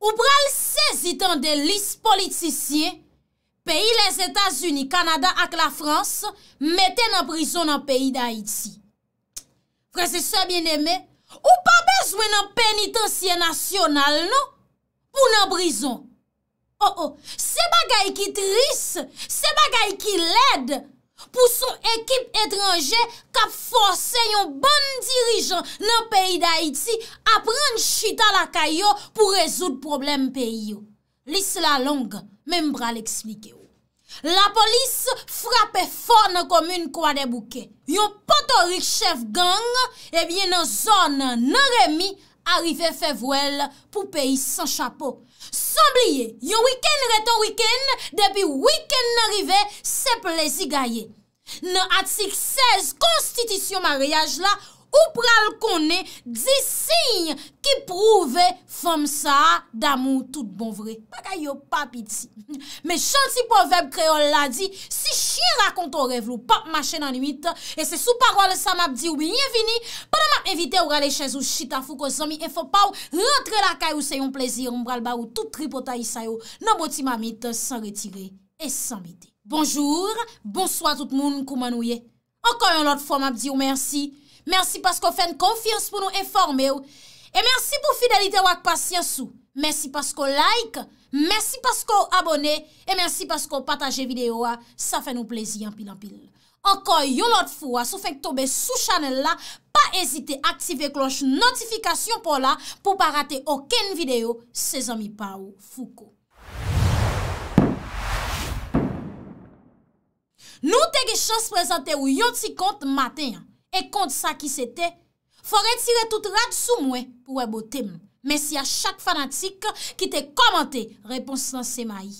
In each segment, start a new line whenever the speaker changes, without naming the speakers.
Ou pral sezitan de lis politisye, peyi les Etats-Unis, Kanada ak la Frans, mette non? nan brison nan oh, peyi oh. da Iti. Prese se bieneme, ou pa bezwen nan penitensye nasyonal nou, pou nan brison. Se bagay ki tris, se bagay ki lede. Pou son ekip etranje kap force yon ban dirijan nan peyi d'Haïti apren chita la kayo pou rezout problem peyi yo. Lis la long, men mbra l'eksplike yo. La polis frape fò nan komyun kwa debouke. Yon patorik chef gang, ebyen eh nan zon nan remi, arive fevwel pou peyi san chapo. S'oublie, yo wiken reto wiken, debi wiken n'arive, se plezi gaye. N'atik 16 konstitisyon maryaj la, Ou pral konè di sign ki prouve fòm sa d'amou tout bon vre. Paka yo papi ti. Me chol si poveb kreol la di, si chi rakon ton revlou, pap ma chen anuit, e se sou parol sa map di ou biyevini, padan ma evite ou gale chèz ou chita fou ko zomi, e fò pa ou rentre la kaj ou se yon plezir, mbral ba ou tout tripotayi sayo, nan boti ma mit, san retire, e san bite. Bonjour, oh, bonsoit tout moun kouman ou ye. Okon yon lot fòm ap di ou mersi, mersi pasko fèn konfiyans pou nou enforme ou, e mersi pou fidelite wak pasyen sou, mersi pasko like, mersi pasko abone, e mersi pasko pataje videyo a, sa fè nou plezi anpil anpil. Ankon yon lot fou a, sou fèn tobe sou chanel la, pa ezite aktive kloche notifikasyon pou la, pou pa rate oken videyo, se zami pa ou fou ko. Nou te ge chans prezante ou yon ti kont maten ya, E kont sa ki sete Fo retire tout rad sou mwen pou wè botem Mè si a chak fanatik Ki te komante, repons nan sema yi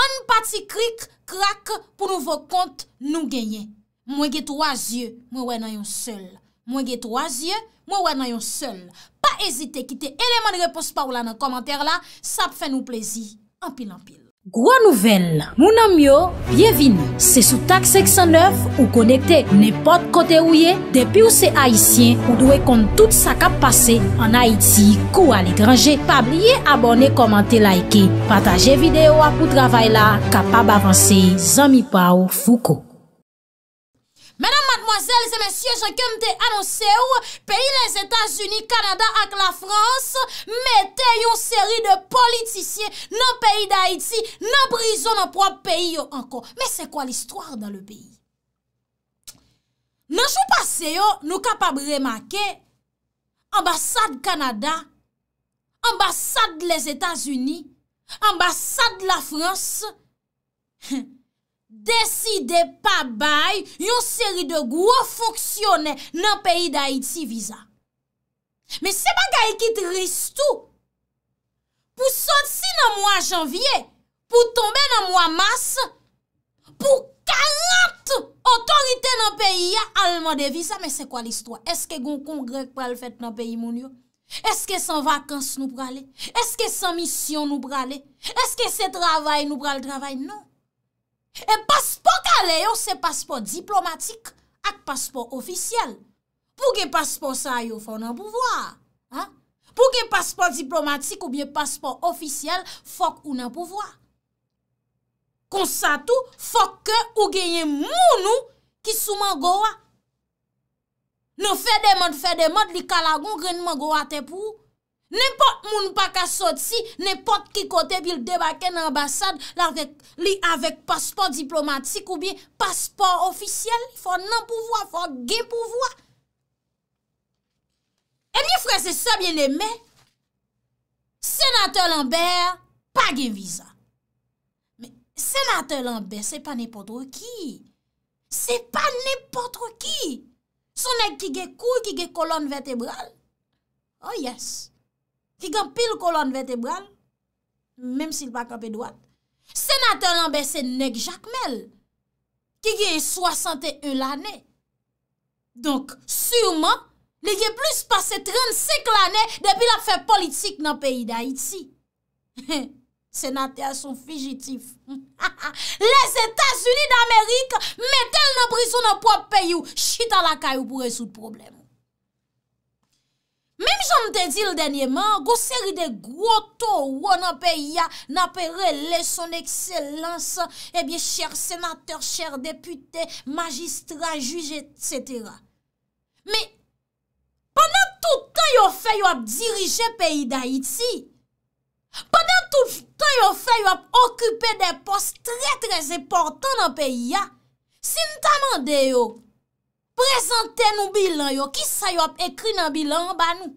An pati krik Krak pou nou vò kont Nou genye Mwen ge troaz ye, mwen wè nan yon sel Mwen ge troaz ye, mwen wè nan yon sel Pa ezite ki te eleman repons pa ou la nan komante la Sa pfe nou plezi An pil an pil Gwa nouvel, mounan myo, bienvin, se sou tak 609 ou konekte, ne pot kote ou ye, depi ou se Haitien ou dwe kont tout sa kap pase, an Haiti, kou al ekranje, pa blye abone, komante, laike, pataje video apou travay la, kapab avanse, zami pa ou fuko. Azèl, zè men sye, jè kem te anonsè ou, peyi les Etats-Unis, Kanada ak la Frans, metè yon seri de politisyen nan peyi d'Haïti, nan brison nan prop peyi yo ankon. Mè se kwa l'histoire dan le peyi? Nan chou pasè yo, nou kapab remakè, ambassade Kanada, ambassade les Etats-Unis, ambassade la Frans, hè, deside pa bay yon seri de gwo foksyone nan peyi da iti viza. Me se ba gaye ki tristou, pou sotsi nan mwa janvye, pou tombe nan mwa mas, pou kalat otorite nan peyi ya alman de viza, me se kwa listwa? Eske gon kongrek pral fèt nan peyi moun yo? Eske san vakans nou prale? Eske san misyon nou prale? Eske se travay nou pral travay? Non. E paspon kalè yo se paspon diplomatik ak paspon ofisyel. Pou gen paspon sa yo fò ou nan pouvoa. Pou gen paspon diplomatik ou gen paspon ofisyel fò ou nan pouvoa. Konsatu fò ke ou genye mounou ki sou man gowa. Non fè deman fè deman li kalagon gen man gowa te pou ou. Nèpot moun pa ka sot si, nèpot ki kote bil debake nan ambasad lavek li avèk paspor diplomatik ou biye paspor ofisyel. Fò nan pouvoi, fò gen pouvoi. E mi fwese sa biene men, senatèl an bè, pa gen viza. Men, senatèl an bè, se pa nèpotro ki. Se pa nèpotro ki. Sonèk ki gen kou, ki gen kolon vetebral. Oh yes. Ki gen pil kolon vertebral, menm si l pa kapè doat. Senatè anbe se nek jakmel, ki gen yè 60 e lanè. Donk, sûman, li gen plus pase 35 lanè depi la fè politik nan peyi d'Haïti. Senatè an son figitif. Les Etats-Unis d'Amérique metèl nan prisoun nan pob peyi ou chita la kay ou pou resout probleme. Mem jan te di l denye man, go seri de gwo to wò nan peyi ya, nan pe rele son ekselans, ebyen chèr senatèr, chèr deputè, magistrat, jujè, etc. Me, pwè nan toutan yo fè yo ap dirije peyi da iti, pwè nan toutan yo fè yo ap okype de pos trè trè zè portan nan peyi ya, sin ta mande yo, Prezante nou bilan yo, ki sa yop ekri nan bilan ba nou?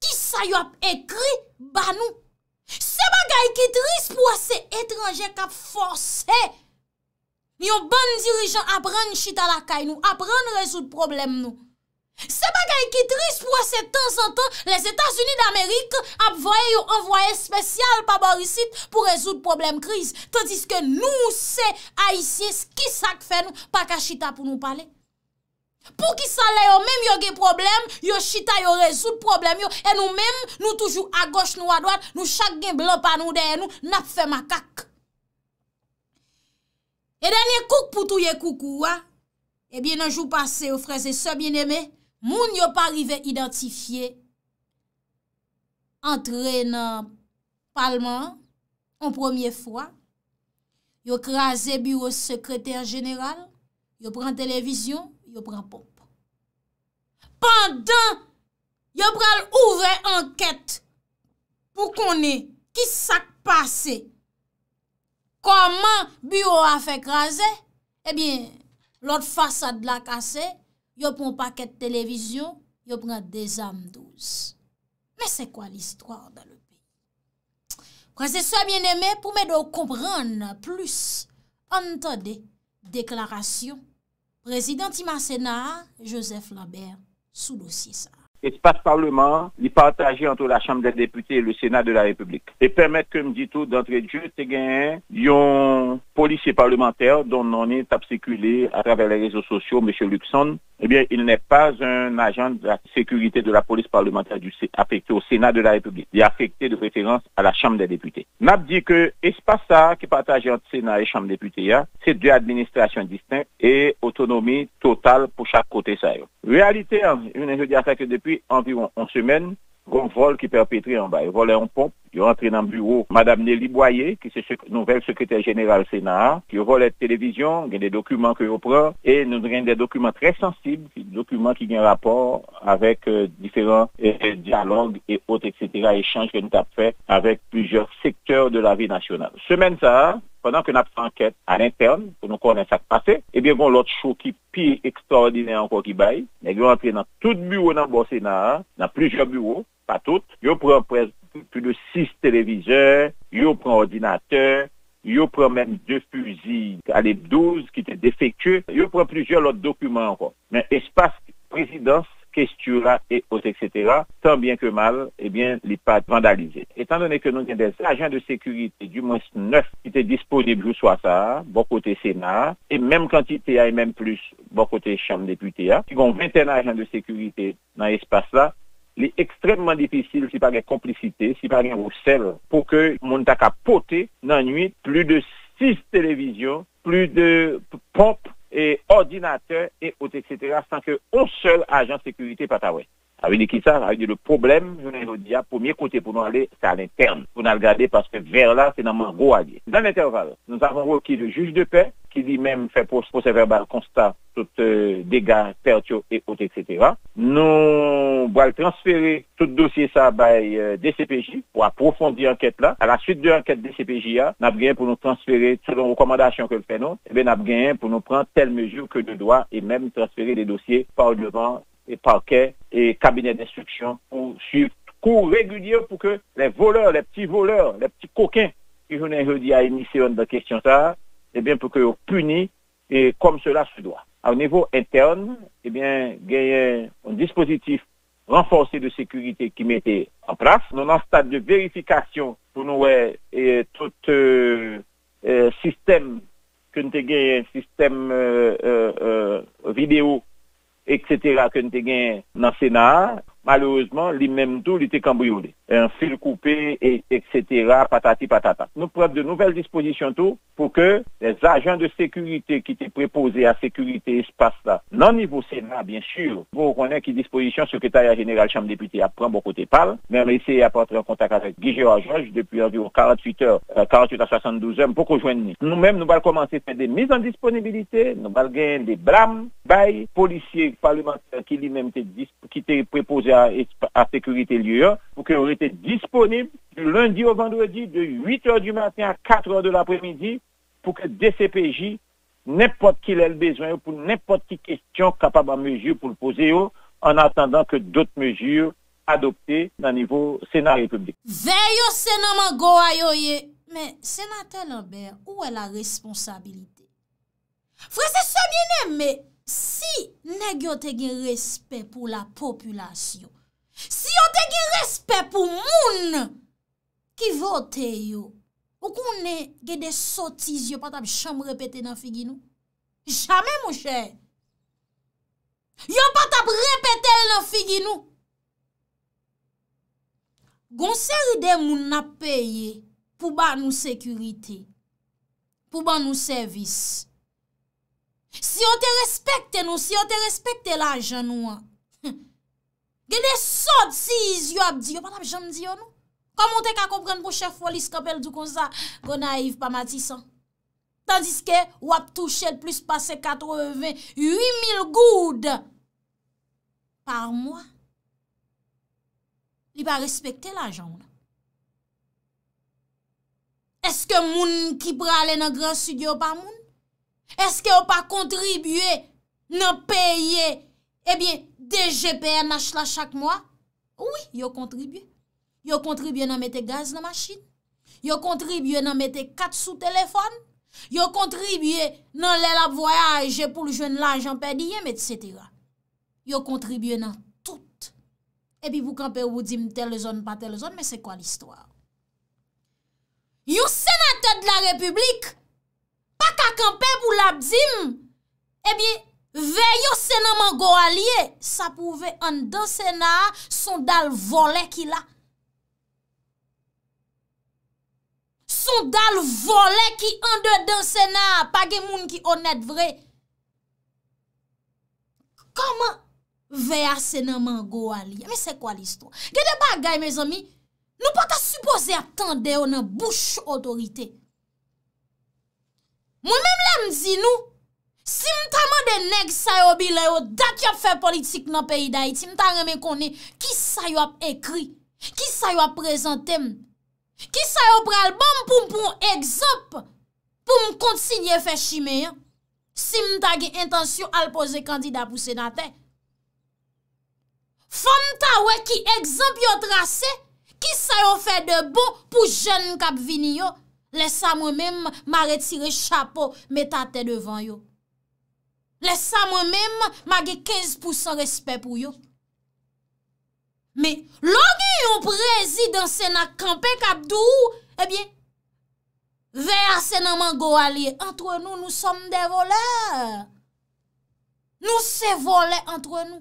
Ki sa yop ekri ba nou? Se bagay ki tris pwase etranje kap fwose. Ni yo ban dirijan ap rane chita la kay nou, ap rane rezout problem nou. Se bagay ki tris pou ase tan san tan, les Etats-Unis d'Amerik ap voye yo envoye spesyal pa borisit pou rezout problem kriz. Tadiske nou se a isye, skisak fe nou, pa ka chita pou nou pale. Pou ki sa le yo menm yo ge problem, yo chita yo rezout problem yo, e nou menm nou toujou a goch nou a doan, nou chak gen blop anou deye nou, nap fe makak. E denye kouk pou touye kouk ou, e eh bien nanjou pase yo freze se bieneme, Moun yo pa rive identifiye antre nan palman an promye fwa yo kraze bureau sekreter general yo pran televizyon, yo pran pop. Pandan yo pran ouve anket pou konen ki sak pase koman bureau a fe kraze e eh bin lot fasa de la kase Yo pou an paket televizyon, yo pou an dezam douz. Men se kwa l'histoire da l'opi? Kwa se soye mwen eme pou men nou kompran plus an ta de deklarasyon, prezidenti man Sena,
Joseph Lambert, sou dosisa. Et se passe parlement, li partage entre la chambre des députés et le Sena de la République. Et permet comme dit tout d'entrer Dieu, c'est gain, yon... policier parlementaire dont on est circulé à travers les réseaux sociaux, M. Luxon, eh bien, il n'est pas un agent de la sécurité de la police parlementaire du affecté au Sénat de la République. Il est affecté de référence à la Chambre des députés. N'a dit que espace ça qui partage entre Sénat et Chambre des députés, hein, c'est deux administrations distinctes et autonomie totale pour chaque côté ça. Réalité, hein, je veux dire ça que depuis environ une semaine, un vol qui perpétré en bas. Ils volé en pompe, est rentré dans le bureau. Madame Nelly Boyer, qui est nouvelle secrétaire générale Sénat, qui volait de télévision, il y a des documents que vous et nous avons des documents très sensibles, des documents qui ont un rapport avec euh, différents euh, dialogues et autres, etc., échanges que nous avons fait avec plusieurs secteurs de la vie nationale. Semaine ça, pendant que nous avons enquête à l'interne, pour nous connaître ce qui passé, et eh bien, l'autre chose qui est pire extraordinaire encore qui baille, nous avons entré dans tout bureau dans le Sénat, hein, dans plusieurs bureaux, pas tous. ils prend plus de six téléviseurs, ils prend ordinateur, ils prend même deux fusils, les 12 qui étaient défectueux, ils prend plusieurs autres documents encore. Mais espace présidence, questura et autres, etc., tant bien que mal, eh bien, les pas vandalisés. Étant donné que nous avons des agents de sécurité, du moins neuf, qui étaient disponibles soit ça, bon côté Sénat, et même quantité et même plus, bon côté Chambre députés, qui ont 21 agents de sécurité dans l'espace-là, est extrêmement difficile si par une complicité, si par exemple pour pour que mon porté, dans la nuit, plus de six télévisions, plus de pompes et ordinateur et autres, etc., sans qu'un seul agent de sécurité pataway. Ça veut dire qui ça le problème, je vais le dis, premier côté pour nous aller, c'est à l'interne. Pour nous regarder parce que vers là, c'est dans mon gros allié. Dans l'intervalle, nous avons requis le juge de paix qui lui-même fait procès verbal constat tout euh, dégâts, pertes et autres, etc. Nous le transférer tout dossier ça par euh, DCPJ pour approfondir l'enquête là. À la suite de l'enquête DCPJ, hein, nous avons pour nous transférer, selon recommandation que le fait nous, faisons, eh bien, nous avons pour nous prendre telle mesure que de droit et même transférer les dossiers par devant et parquet et cabinet d'instruction pour suivre cours réguliers pour que les voleurs, les petits voleurs, les petits coquins qui ai jeudi à émission de question ça, eh bien pour qu'ils soient punis et comme cela se doit. Au niveau interne, eh bien, il y a un dispositif renforcé de sécurité qui mettait en place. Nous avons un stade de vérification pour nous et tout euh, euh, système que nous avons, un système euh, vidéo Eksetera, kwen te gen nan sena, malouzman, li menm tou li te kambouyou li. un euh, fil coupé, et, etc., patati patata. Nous prenons de nouvelles dispositions tout pour que les agents de sécurité qui étaient préposés à sécurité espace là, non niveau Sénat, bien sûr, vous reconnaissez qui disposition secrétariat général Chambre à prendre beaucoup de parle, même essayer à prendre en contact avec Guy Georges depuis environ 48 heures, 48 euh, à 72 heures, pour qu'on joigne nous-mêmes, nous allons commencer à faire des mises en disponibilité, nous allons gagner des blâmes, bail, policiers, parlementaires qui lui-même qui étaient préposés à, à sécurité lieu, pour que ete disponible lundi ou vendredi de 8h du matin a 4h de l'apremidi pou ke DCPJ nepot ki lèl bezwen yo pou nepot ki kestyon kapab an mejur pou l'pose yo an atendan ke dot mejur adopte nan nivou Sena Republik.
Ve yo Sena man go a yo ye men Sena Telenber ou wè la responsabilite? Fwese so binem men si negyo te gen respet pou la populasyon Si yo te gi respet pou moun ki vote yo, wakou moun ne ge de sotis yo patap chanm repete nan figi nou? Jamen mouche! Yo patap repete nan figi nou! Gon seri de moun na peye pou ban nou sekurite, pou ban nou servis. Si yo te respekte nou, si yo te respekte la janouan, Genè sot si iz yo ap diyo, pan ap janm diyo nou? Koman te ka kompren pou chef folis kapel du kon sa, kon naiv pa matisan? Tandis ke wap touche plus pase 88.000 goud par mwa. Li pa respekte la janm nou? Eske moun ki prale nan gran su diyo pa moun? Eske yo pa kontribuye nan peye Ebyen, eh DGPN nache la chak mwa. Ouye, yo kontribye. Yo kontribye nan mette gaz nan masjid. Yo kontribye nan mette kat sou telefon. Yo kontribye nan lèl ap voyaje pou l'jwen laj anpè diyem, et cetera. Yo kontribye nan tout. Ebyen, pou kampè wou dim tel zon pa tel zon, men se kwa l'histoire? Yo senatèd la republik, pa kakampè wou labzim, ebyen, eh Veyo senaman go alie, sa pou vey an de sena, son dal vole ki la. Son dal vole ki an de den sena, pa ge moun ki onet vre. Koman veya senaman go alie? Me se kwa listo? Gede bagay me zomi, nou pata supose atande yo nan bouch otorite. Mwen mem lem zinou. Si mta man de neg sayo bilè yo, dat yop fe politik nan peyi dayi, ti mta reme konen, ki sayo ap ekri, ki sayo ap prezantem, ki sayo pralbam pou mpoun egzop, pou m kontinye fe shime yo, si mta gen intansyon alpoze kandida pou senate. Fom ta we ki egzop yo trase, ki sayo fe debo pou jen kap vini yo, lesa mwen men ma retire chapo, metate devan yo. Lesa mwen men, magi 15% respet pou yo. Me, logi yon prezidansen ak kampe kapdou, ebyen,
ve asenaman go
alie. Entre nou, nou som de voleur. Nou se vole entre nou.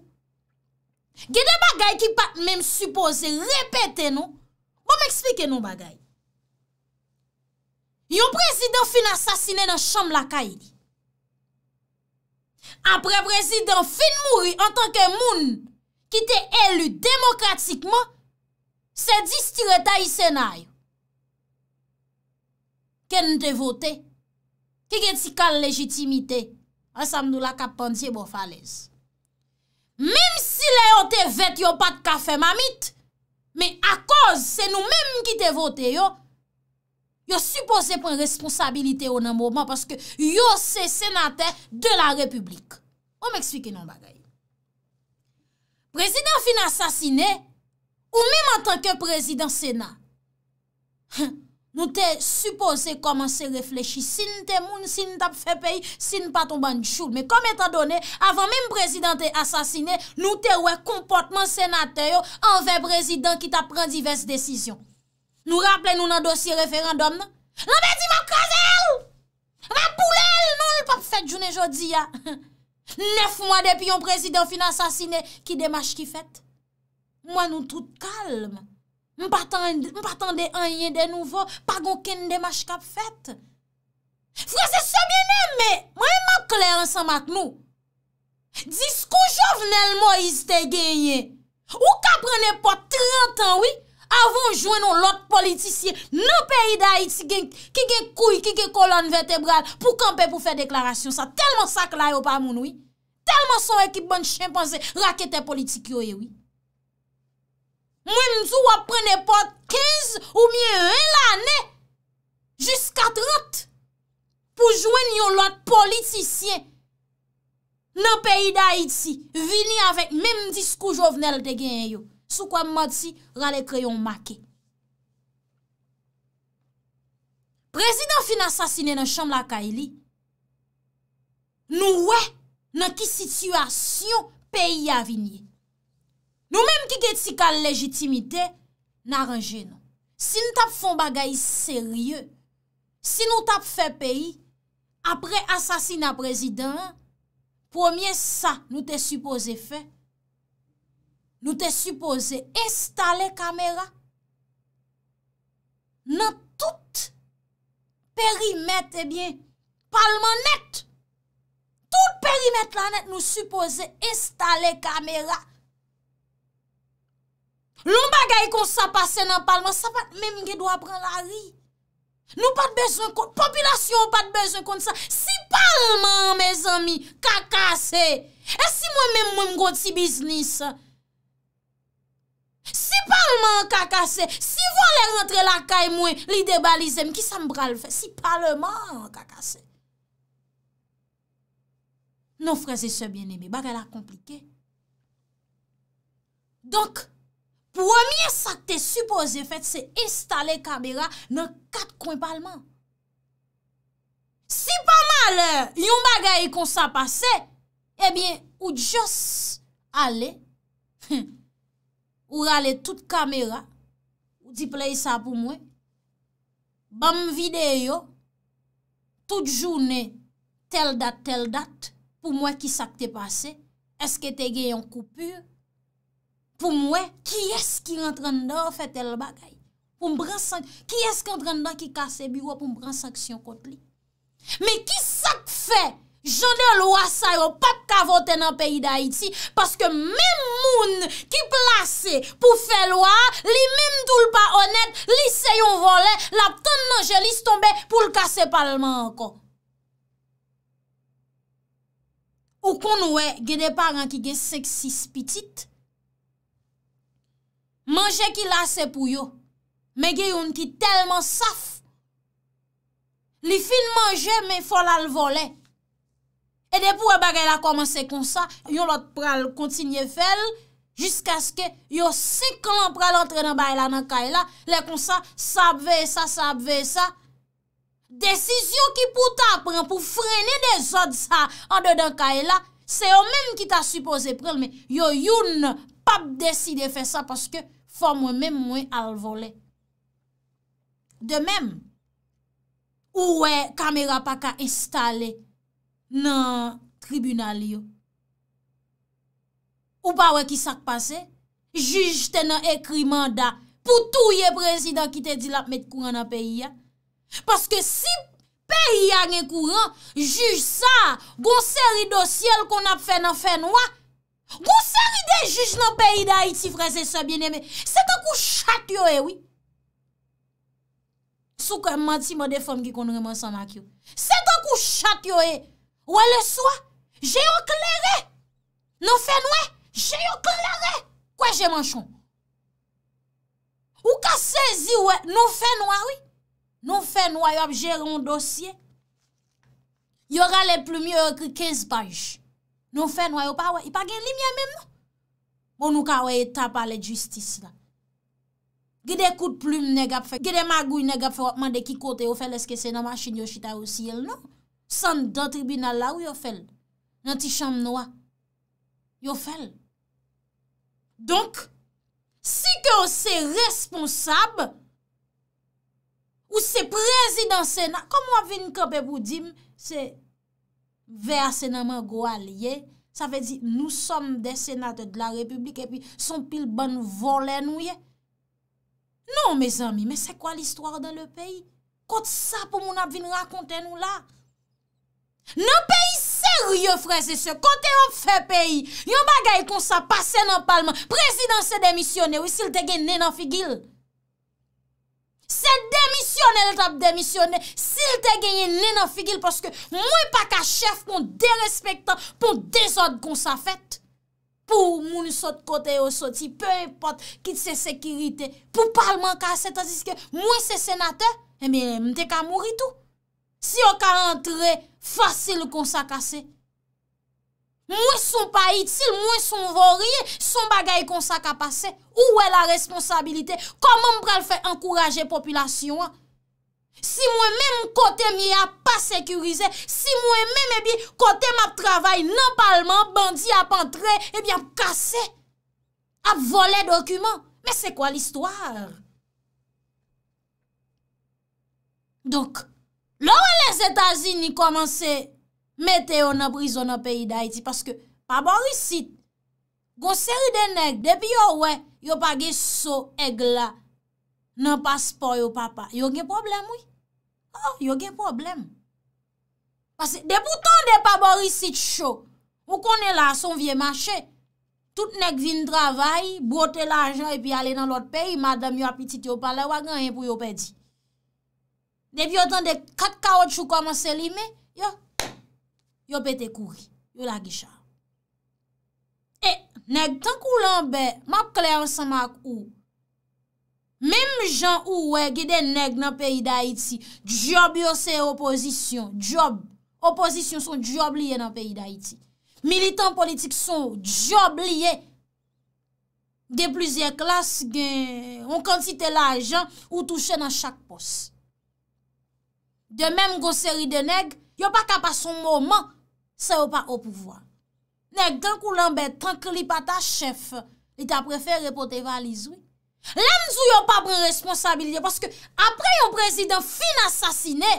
Gede bagay ki pat men supose, repete nou. Bon m'explike nou bagay. Yon prezidans fin asasine nan chanm lakay li. apre prezident fin mouri an tanke moun ki te elu demokratikman, se di stireta yi senay. Ken te vote, ki gen si kal legitimite, an samdou la kapantye bo falez. Mem si le yon te vet yon pat kafe mamit, me akoz se nou menm ki te vote yon, Yo suppose pon responsabilite yo nan mouman paske yo se senate de la republik. Non, ou m'eksplike nan bagay? Prezident fin asasine, ou mime an tanke prezident sena, nou te suppose koman se reflechi si n te moun, si n tap fe peyi, si n pa ton banj choul. Me kome ta done, avan mime prezident te asasine, nou te wè komportman senate yo anve prezident ki tap pren divers desisyon. Nou rapple nou nan dosye referandom nan? Nan be di ma kazel! Ma poulel! Non l pape fet jounen jodi ya! Nef mwa depi yon prezident fina sasine ki demache ki fet! Mwa nou tout kalm! Mpa tan de anye denouvo pa goun ken demache kap fet! Frase se bienem me! Mwa yon man kle ansan mak nou! Disko jovenel mo yiste genye! Ou ka prene po 30 an wik! avon jwen nou lot politisye, nan peyi da iti gen, ki gen kouy, ki gen kolon vertebral, pou kampe pou fe deklarasyon sa, telman sa kla yo pa moun oui, telman sa ekip ban chimpansè, rakete politik yo e oui. Mwen mtou wap prene pot 15, ou mye 1 lane, jis 4 ot, pou jwen nou lot politisye, nan peyi da iti, vini avèk menm diskou jovnel de gen yo. Sou kwa mwad si rale kreyon make. Prezident fin asasine nan chanm laka ili, nou we nan ki situasyon peyi avinyen. Nou menm ki geti kal legitimite, nan range nou. Si nou tap fon bagay serye, si nou tap fe peyi, apre asasine a prezident, pou mwen sa nou te suppose fe, Nou te suppose estale kamera. Nan tout perimet, ebyen, eh palman net. Tout perimet lanet nou suppose estale kamera. Loun bagay kon sa pase nan palman, sa pat mèm gen do apren la ri. Nou pat bezen kont, popilasyon pat bezen kont sa. Si palman, mèz ami, kakase, e si mèm mèm mwem gote si biznis sa, Si palman an kakase, si vo le rentre la kay mwen, li deba li zem ki sa mbral fe, si palman an kakase. Non freze se biene mi, bagay la komplike. Donk, pwemye sakte supose fet se instale kabe ra nan kat kon palman. Si pa mal yon bagay kon sa pase, ebyen eh ou jos ale, he. Ou rale tout kamera, ou di play sa pou mwen, bam videyo, tout jounen, tel dat, tel dat, pou mwen ki sak te pase, eske te gen yon koupur, pou mwen, ki eske rentran da ou fe tel bagay, pou mwen bran sak, ki eske rentran da ki kase biwa pou mwen bran saksyon kote li. Me ki sak fe! jande lwa sa yo pap kavote nan peyi da iti, paske mem moun ki plase pou fe lwa, li mem doul pa onet, li se yon volen, la ton nan jelis tombe pou lkase palman anko. Ou kon nou e, gen de par an ki gen seksis pitit, manje ki lase pou yo, men gen yon ki telman saf, li fin manje men folal volen, E de pou e bagay la komanse kon sa, yon lot pral kontinye fel, jisk aske, yon se klan pral antrenan bagay la nan kay la, le kon sa, sa apve e sa, sa apve e sa. Desisyon ki pou ta pran, pou frene de zot sa, an de dan kay la, se yon menm ki ta supose pral, men yon yon pap deside fe sa, paske fò mwen menm mwen al volè. De menm, ou e kamera paka installè, nan tribunal yo. Ou pa we ki sak pase, juj te nan ekri manda, pou tou ye prezident ki te di lap met kouran nan peyi ya. Paske si peyi ya gen kouran, juj sa, gon seri dosyel kon ap fè nan fè noua, gon seri de juj nan peyi da iti frese sa bine me, se ta kou chak yo e wii. Sou ke manti man de fòm ki kon reman san mak yo. Se eh. ta kou chak yo e, Wè lè swa, jè yon klè rè. Non fè nouè, jè yon klè rè. Kwa jè manchon? Ou ka sezi wè, non fè nouè wè. Non fè nouè wè ap jè rè yon dosye. Yon rè lè ploumi wè wè kè 15 baj. Non fè nouè wè wè, yon pa gen lím ya mè mè. Bon nou ka wè yon tapalè justice la. Gide kout ploum negap fè, gide magou yon negap fè wè, man de ki kote yon fè leske se nan machin yon chita yon si el nou. San da tribunal la ou yo fel? Nan ti chanm noua? Yo fel? Donk, si ke ou se responsab, ou se prezidansenat, kom wap vin kope pou dim, se ve asenaman gwa liye, sa fe di nou som desenat de la republik, e pi son pil ban volen ou ye. Non, me zami, me se kwa l'histoire de le peyi? Kote sa pou moun ap vin rakonte nou la? Nou peyi serye freze se kote op fe peyi Yon bagay kon sa pase nan palman Prezident se demisyone wè sil te genye nenan figil Se demisyone l tap demisyone Sil te genye nenan figil Poske mwen pa ka chef kon derespectan Pon dezod kon sa fet Pou moun sot kote yo soti Pe e pot kit se sekirite Pou palman ka se tasiske Mwen se senate E eh mi mte ka mouri tou si yo ka antre fasil kon sa kase. Mwen son pa itil, mwen son vorye, son bagay kon sa ka pase. Ou wè la responsabilite? Koman m pral fè ankouraje populasyon? Si mwen mè m kote m yè pa sekurize, si mwen m mè m kote m ap travay nan palman, bandi ap antre, ebyan kase, ap vole dokumen. Mè se kwa l'histoire? Donk, Lo wè les Etasini komanse metè yo nan prizon nan peyi da iti. Paske pa borisit, gonseri de nek, depi yo wè, yo page so egla nan paspor yo papa. Yo gen problem wè? Yo gen problem. Paske depoutan de pa borisit chou, pou konen la son vie machè, tout nek vin dravay, bote la ajan epi ale nan lot peyi, madame yo apetite yo pale, wagen en pou yo pedi. Depi otan de kat kaot chou kwa manseli me, yo, yo pete kouri, yo la gisha. E, neg, tank ou lanbe, map klayan sanmak ou. Mem jan ou we gede neg nan peyi da iti, job yo se oposisyon, job. Oposisyon son job liye nan peyi da iti. Militan politik son job liye. De plize klas gen, on kantite la jan ou touche nan chak posi. de menm goseri de neg, yo pa ka pa son mouman, se yo pa ou pouvoi. Neg, tan kou lanbet, tan kli pa ta chef, e ta prefer repote valizou, lan zou yo pa pren responsabilite, paske apre yon prezident fin asasine,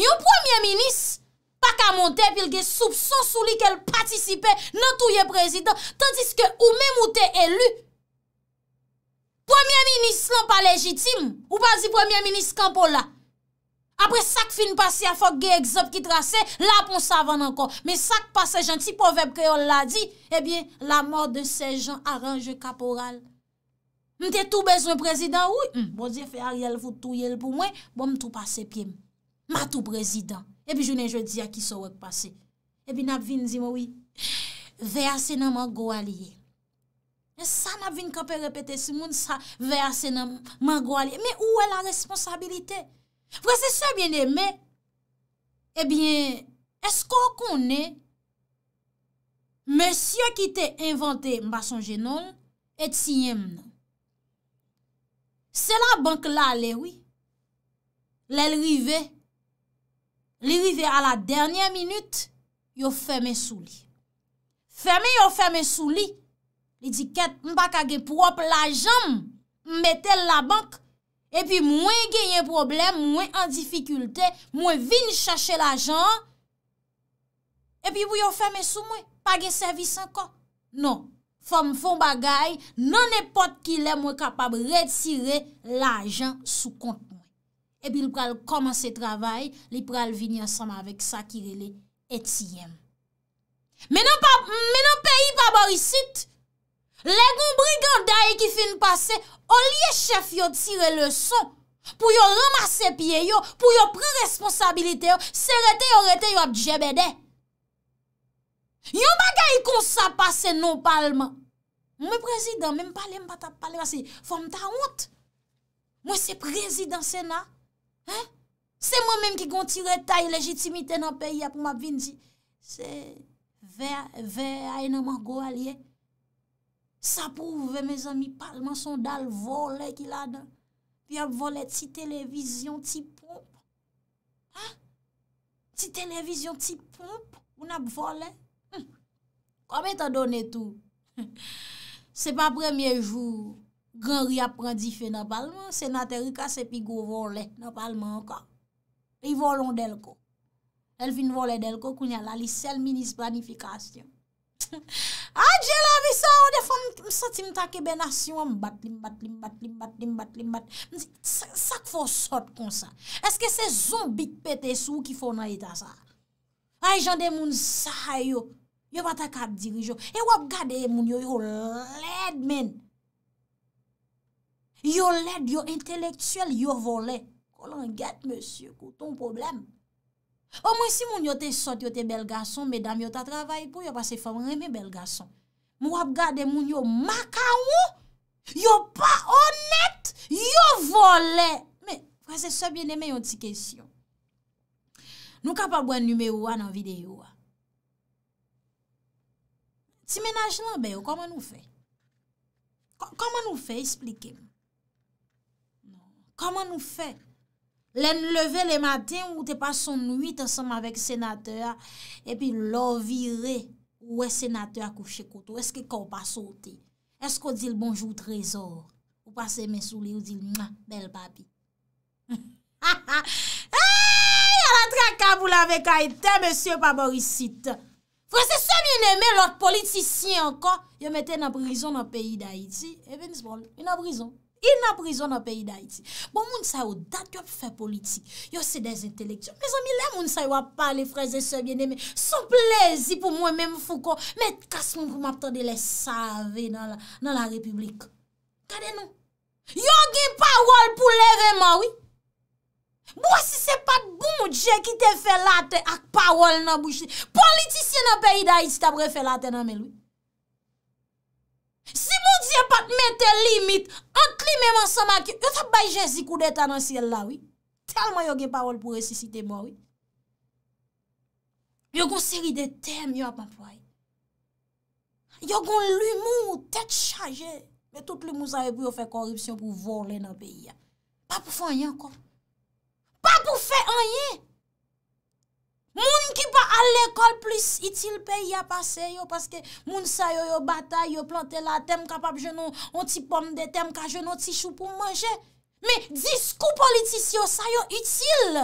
yon premier minis, pa ka monte pil ge soubson souli kel patisipe nan touye prezident, tandis ke ou menm ou te elu, premier minis lan pa legitime, ou pa di premier minis kanpola, Apre sak fin pasi a fok ge egzop ki trase, la pou sa van ankon. Me sak pasi janti povep kreol la di, ebi la mor de se jan aranje kaporal. Mte tou bez un prezident ou, mbo hmm, di fè a riel foutou yel pou mwen, mbo mtou pase piem. Ma tou prezident, ebi jounen je di a ki sa wak pase. Ebi nap vin zi moui, ve a senan man go aliye. E sa nap vin kape repete si moun sa ve a senan man go aliye. Me ou e la responsabilite? Vwè se se biene men, ebyen, eh esko konen, monsyon ki te invante mba son genon, et siye mnen. Se la bank la lewi, le li rive, li rive a la dernyen minut, yo fème sou li. Fème yo fème sou li, li diket mba kage prop la jam, mbete la bank, Epi mwen genye problem, mwen an difikulte, mwen vin chache l ajan. Epi pou yo fèmè sou mwen, page servis an kon. Non, fèm fèm bagay, nan epot ki lè mwen kapab retire l ajan sou kont mwen. Epi l pral komanse travay, l pral vin yansanm avèk sa ki rele etsyen. Menon peyi non, pa borisit, Le goun briganday ki fin pase, o liye chef yo tire le son pou yo ramase pie yo, pou yo pren responsabilite yo, se rete yo rete yo ap jebede. Yo bagay kon sa pase nou palman. Mwen prezident, mwen palem pata palem ase, fom ta wot. Mwen se prezident sena. Se mwen menm ki goun tire ta i legitimite nan peyi ap mwen vindi. Se ve a ene man go alye. Sa pou ve me zan mi palman son dal volè ki la dan. Pi ap volè ti televizyon ti poup. Ha? Ti televizyon ti poup ou nap volè? Hm. Kome ta donè tou? Se pa premyè jou, gran ri ap rendi fè nan palman, senateri ka se pi go volè nan palman anka. Pi volon delko. El fin volè delko koun ya la lisel minis planifikasyon. Aje la vi sa, ou defan msati mta kebe nasi, wan mbat li mbat li mbat li mbat li mbat li mbat. Sak fos sot kon sa. Eske se zon bit pete sou ki fona ita sa? Aye jan de moun sahay yo, yo batak ap dirijo. E wap gade moun yo, yo led men. Yo led, yo intelektuel, yo vole. Ko lan get monsye, kouton probleme. O mwen si moun yo te sot, yo te bel gason, medam yo ta travay pou, yo pa se fawan reme bel gason. Mwen wap gade moun yo maka ou, yo pa onet, yo vole. Mwen se sobyen eme yon ti kesyon. Nou ka pa bwen nime ou anan videyo ou. Ti menaj lan beyo, koman nou fe? Koman non. nou fe, esplike mwen? Koman nou fe? Len leve le maten ou te pas son nuit ansanm avek senatèr E pi lò vire ou e senatèr akouche koutou Eske kon pa sote Esko dil bonjou trezor Ou pa se mè souli ou dil mè bel papi Ha ha Ha la traka bou lave kaitè mè sè paborisit Fransè se mè nè mè lò politisyen Enkò yo metè nan brison nan peyi da iti E eh vè nisbon, yon nan brison In aprizo nan peyi da iti. Bon moun sa yo dat yo ap fè politik. Yo se dez intelekt. Yo mè zanmi lè moun sa yo ap pale freze sebyenemè. Sou plezi pou mwen mè mfoukò. Mè kask moun pou map tan de lè save nan la republik. Kade nou? Yo gen pawol pou leve mawi. Bo si se pat bon moun dje ki te fè late ak pawol nan bouche. Politisyen nan peyi da iti tabre fè late nan mè lou. Si moun diye pat mette limit, antli mèm ansan mak yo, yo sa bay jèzi kou de tanansi el la wè. Telman yo gen parol pou resisite mò wè. Yo gon seri de tem yo apapwè. Yo gon l'humour, tèt chaje, mè tout l'humour zare pou yo fè korupsyon pou vòlè nan bè yè. Pa pou fè an yè an kom. Pa pou fè an yè an.
Moun ki pa al
l'ekol plus itil peyi a pase yo Paske moun sa yo yo batay yo plante la tem kapap jenon On ti pom de tem ka jenon ti chou pou manje Me diskou politisyon sa yo itil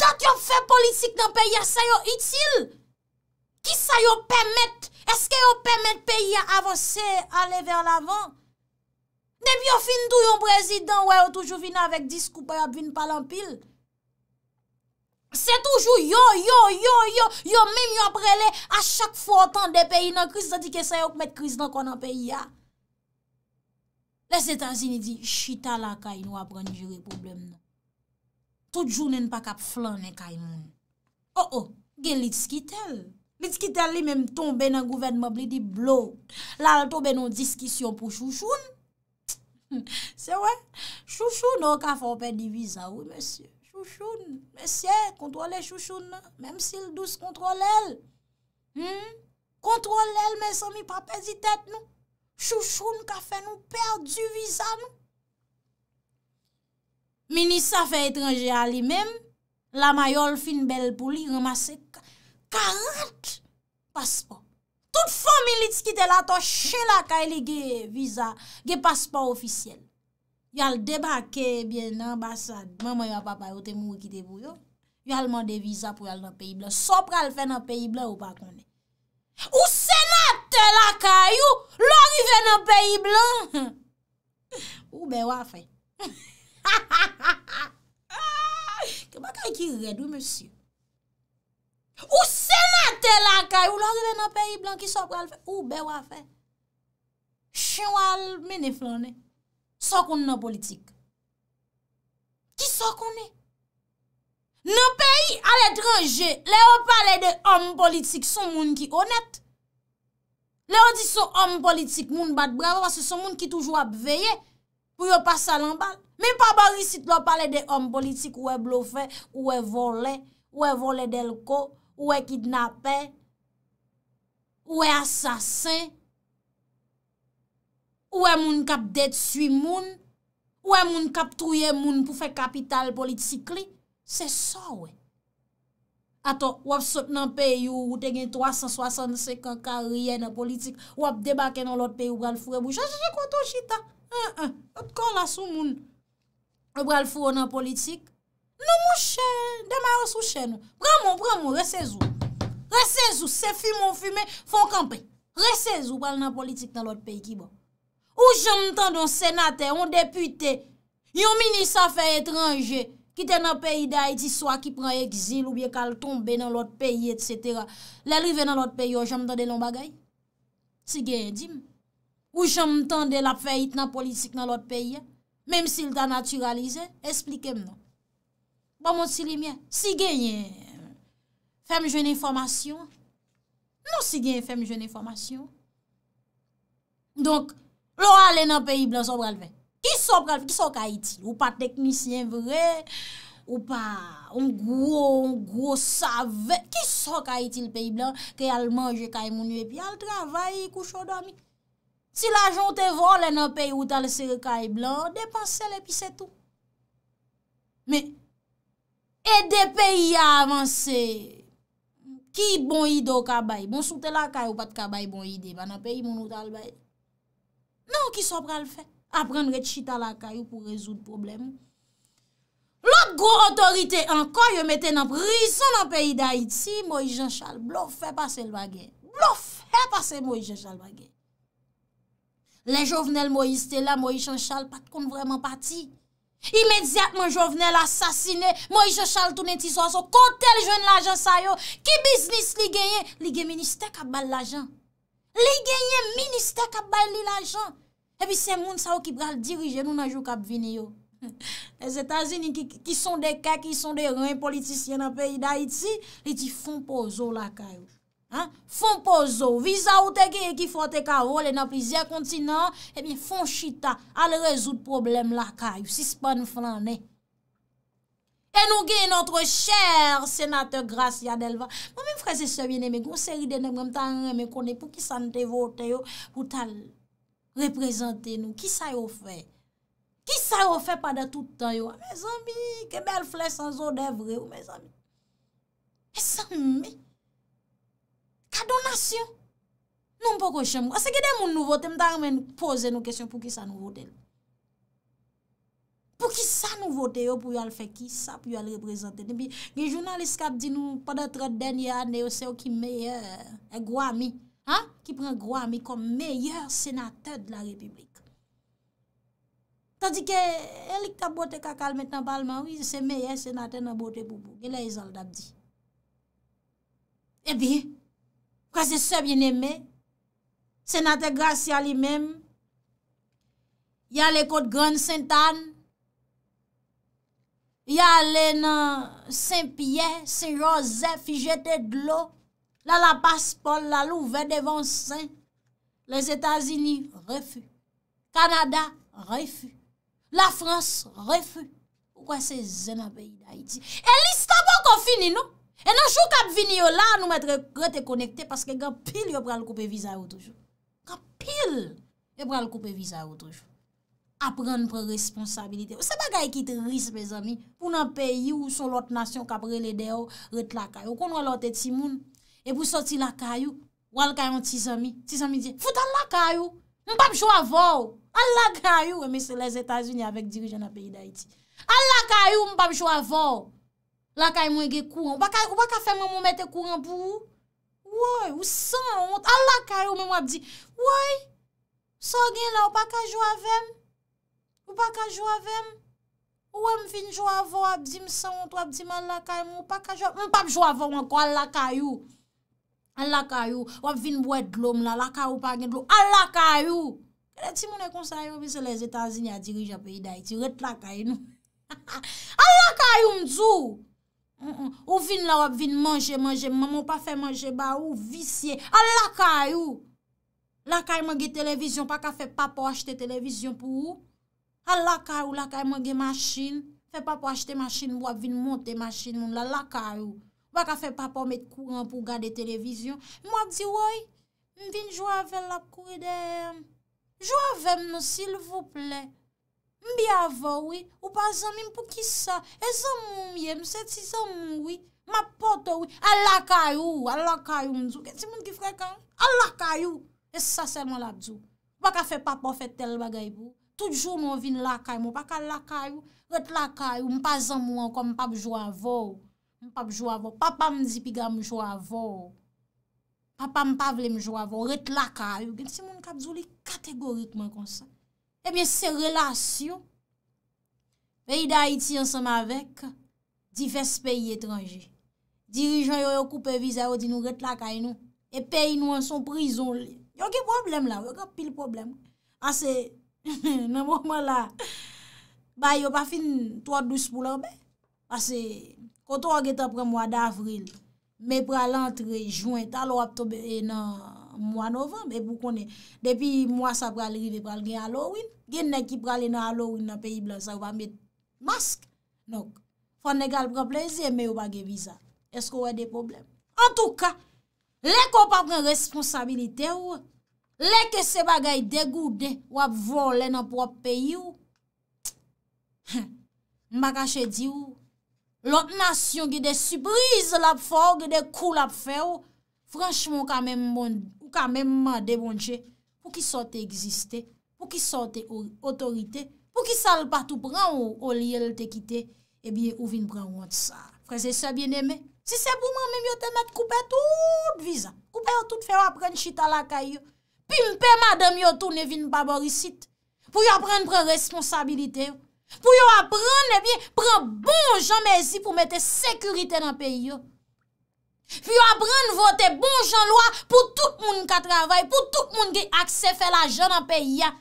Dok yo fe politik nan peyi a sa yo itil Ki sa yo pemet, eske yo pemet peyi a avose ale ver lavan Neb yo fin dou yon prezident wè yo toujou vina vek diskou peyi a vin palan pil Se toujou yon, yon, yon, yon, yon, mèm yon prele a chak fò tan de peyi nan kriz, sa di ke sa yon kmet kriz nan konan peyi ya. Lè se tansi ni di, chita la kay nou apren di repoblèm nou. Tout jounen pa kap flan en kay moun. Oh oh, gen litskitel. Litskitel li mèm tonbe nan gouvenmob li di blou. Lal tobe nou diskisyon pou chouchoun. Se wè, chouchoun nou ka fò pe divisa, oui mèsyou. Chouchoun, mè sè, kontrole chouchoun nan, mèm si l'dous kontrole lèl. Kontrole lèl mè sè mi pape zi tèt nan. Chouchoun ka fè nou perdi visa nan. Minisa fè etranje a li mèm, la mayol fin bel pou li, remase 40 paspon. Tout fò milits ki te la to, chè la ka ele ge visa, ge paspon ofisyen. Vyal debake biye nan basad. Mè mè yon papa yote mou ki te vou yon. Vyal mande viza pou yon nan peyi blan. Sop pral fe nan peyi blan ou pa konen. Ou senate lakay ou lorive nan peyi blan. Ou be wafen. Kè baka yon ki redou mè syon. Ou senate lakay ou lorive nan peyi blan ki sopral fe. Ou be wafen. Chou al mene flanen. Sokoun nou politik. Ki sokoun e? Nou peyi alè dranje, lè ou pale de om politik son moun ki onèt. Lè ou di son om politik moun bat bravo, wase son moun ki toujou ap veye pou yo pas salambal. Mi pa bari sit lò pale de om politik ou e blofe, ou e vole, ou e vole delko, ou e kidnapè, ou e asasè. Ouè e moun kap det suy moun? Ouè e moun kap truyè moun pou fe kapital politik li? Se so wey. Ato, wap sot nan peyi ou ou te gen 365 an kar riyè nan politik, wap debake nan lot peyi ou bral fure bou. Je, je, je, kwa to chita. An, an. Ot kon la sou moun bral fure nan politik. Nou mou chè, dema ou sou chè nou. Bramon, bramon, resezou. Resezou, se fume ou fume, fon kampè. Resezou bral nan politik nan lot peyi ki bon. Ou jan m'tan don senate, on depute, yon minisa fe etranje, kite nan peyi da iti, swa ki pran eksil, ou bie kal tombe nan lot peyi, et cetera. Le rive nan lot peyi, ou jan m'tan de lan bagay? Si genye dim? Ou jan m'tan de la fe iti nan politik nan lot peyi? Mem si lta naturalize, esplikem nan. Ba monsi li mwen, si genye, fem jenye formasyon, nou si genye fem jenye formasyon, donk, Plou alè nan peyi blan, sou pral fè. Ki sou pral fè? Ki sou ka iti? Ou pa teknisyen vre, ou pa un gwo, un gwo save. Ki sou ka iti l peyi blan ki al manje kay e mouni epi al travay kou chou do amik? Si la jonte volè nan peyi ou tal seri kay e blan, depan sel epi setou. Me, e de peyi avanse, ki bon ide ou kabay? Bon sou te la kay ou pat kabay bon ide, pa nan peyi mouni ou tal baye? Nan ki sa pral fe? Aprende wet chita la kayo pou rezout problem. Lot gro otorite anko yo meten ap riso nan peyi da iti, Moïse Jean Charles blof fe pase l vage. Blof fe pase Moïse Jean Charles vage. Le jovenel Moïse Stella, Moïse Jean Charles pat kon vreman pati. Imediat mon jovenel asasine, Moïse Jean Charles tou neti so aso, kote l jwen l ajan sayo. Ki biznis li genye? Li genye ministèk ap bal l ajan. Li genye ministèk ap bal li l ajan. Ebi se moun sa ou ki pral dirije nou nanjou kap vini yo. Le zetazini ki son de kek, ki son de ren politisyen nan peyi da iti, li ti fon pozo la kayo. Fon pozo. Viza ou te geye ki fote ka volen nan plizye kontinan, ebi fon chita. Al rezout problem la kayo. Si span flan ne. E nou geye notre chèr senate Grasse Yadelva. Mwen mwen frese se vine me, goun seri dene mwen tan re me konen pou ki san te vote yo. Woutal. Reprezenten nou, ki sa yo fè? Ki sa yo fè pa de toutan yo? Me zanmi, ke bel fles an zon devre yo, me zanmi. E zanmi, ka donasyon. Nou mpo kòshè mwa. Se genè moun nou votè, mta remè nou pose nou kèsyon pou ki sa nou votè yo. Pou ki sa nou votè yo, pou yo al fè ki sa, pou yo al reprezenten. E bi, gen jounalist kap di nou, pa detre denye anè yo, se yo ki meyè, e gwami. Ki pren gwa mi kom meyèr senatèd la republik. Tandikè, elik ta bote kakal met nan balman, se meyèr senatè nan bote boubou. Elè yè zol damdi. Ebi, kwa se seb yon emè, senatè grasyal yon mèm, yalè kote gran sèntan, yalè nan sèmpiè, sè ròzè, figètè d'lò, La la paspol la lou ve devan sen. Le Etasini refu. Kanada refu. La Frans refu. Ou kwa se zena peyi da iti. E listan pou kon fini nou. E nan chou kap vini yo la nou mette kote konekte. Paske gen pil yo pral kope viza yo toujou. Gen pil yo pral kope viza yo toujou. A pren pral responsabilite. Ou se ba gaye kit ris pe zami. Poun an peyi ou sou lot nasyon kap rele deyo. Ret laka yo kon wala lot eti moun. E pou soti lakayou, wal kayon tizami, tizami di, foutan lakayou, mbap jo avou, al lakayou, we me se les Etats-Unis avek dirijan apayida iti. Al lakayou, mbap jo avou, lakayou mwen ge kouan, mbaka fè mwen mwemete kouan pou ou, woy, ou san, al lakayou mwen mwabdi, woy, so gen la, mbaka jo avèm, mbaka jo avèm, ou wèm fin jo avou, abdi msant, wabdi man lakayou, mbaka jo avou, mbap jo avou anko al lakayou. Alakayou, wap vin wèd gloum la, lakayou pa gen gloum, alakayou. E de ti moun e konsayou, vise les Etazini a dirij apè iday ti, retlakay nou. Alakayou mdzou, ou vin la wap vin manje manje, maman pa fè manje ba ou, visye. Alakayou, lakayou mange televizyon pa ka fè papa ou achete televizyon pou ou. Alakayou, lakayou mange maschin, fè papa ou achete maschin, wap vin monte maschin nou, lakayou. Waka fe papa ou met kouran pou gade televizyon. Mwa di woy, mvin jou ave la kou edèm. Jou avem nou sil vouple. Mbi avon woy, ou pa zanmim pou ki sa. E zanmou yèm, se ti zanmou woy. Mwa poto woy, al lakayou, al lakayou mdou. Kè ti moun ki frek an? Al lakayou, e sa seman la djou. Waka fe papa ou fet tel bagay pou. Toujou mwen vin lakay mwen, pak al lakayou. Wot lakayou, mpa zanmou an kom pap jou avon. Mpap jou avon. Papa mdi piga mjou avon. Papa mpavle mjou avon. Ret laka yo. Gen si moun kap zou li kategorikman konsen. Ebyen se relasyon. Ve yi da iti ansanm avek. Diferse peyi etranje. Dirijan yo yo koupe vize yo di nou ret laka yo nou. E peyi nou an son prizon. Yo ki problem la. Yo kap pil problem. Ase. Nan mwaman la. Bay yo pa fin 3-2 pou lan be. Ase. Koto wage tapre mwa d'avril, me pralantre juen talo wap tobe e nan mwa novem, e pou konen. Depi mwa sa pralive pral gen alowin, gen ne ki praline alowin nan peyi blan, sa wap amet mask. Nouk, fon negal pran pleze, me wap ge viza. Esko wè de problem? En touka, le ko pa pren responsabilite wè, le ke se bagay degoude, wap vo lè nan prop peyi wè, mwa kache di wè, Lòt nasyon ki de suprise lap fò, ki de kou lap fè ou, franschman kame mman debonche pou ki sote egziste, pou eh ki sote otorite, pou ki sal patou pran ou liye lte kite, ebi ou vin pran wot sa. Fransè sa bien eme, si se pouman mi yo te met koupe tout viza, koupe yo tout fè ou apren chita lakay yo, pimpe madèm yo tou ne vin paborisit, pou yo apren pran responsabilite ou, Pou yon apren, eh pre bon jan mezi pou mette sekurite nan peyo. Pou yon apren vote bon jan lwa pou tout moun ka travay, pou tout moun ki akse fe la jan nan peyo.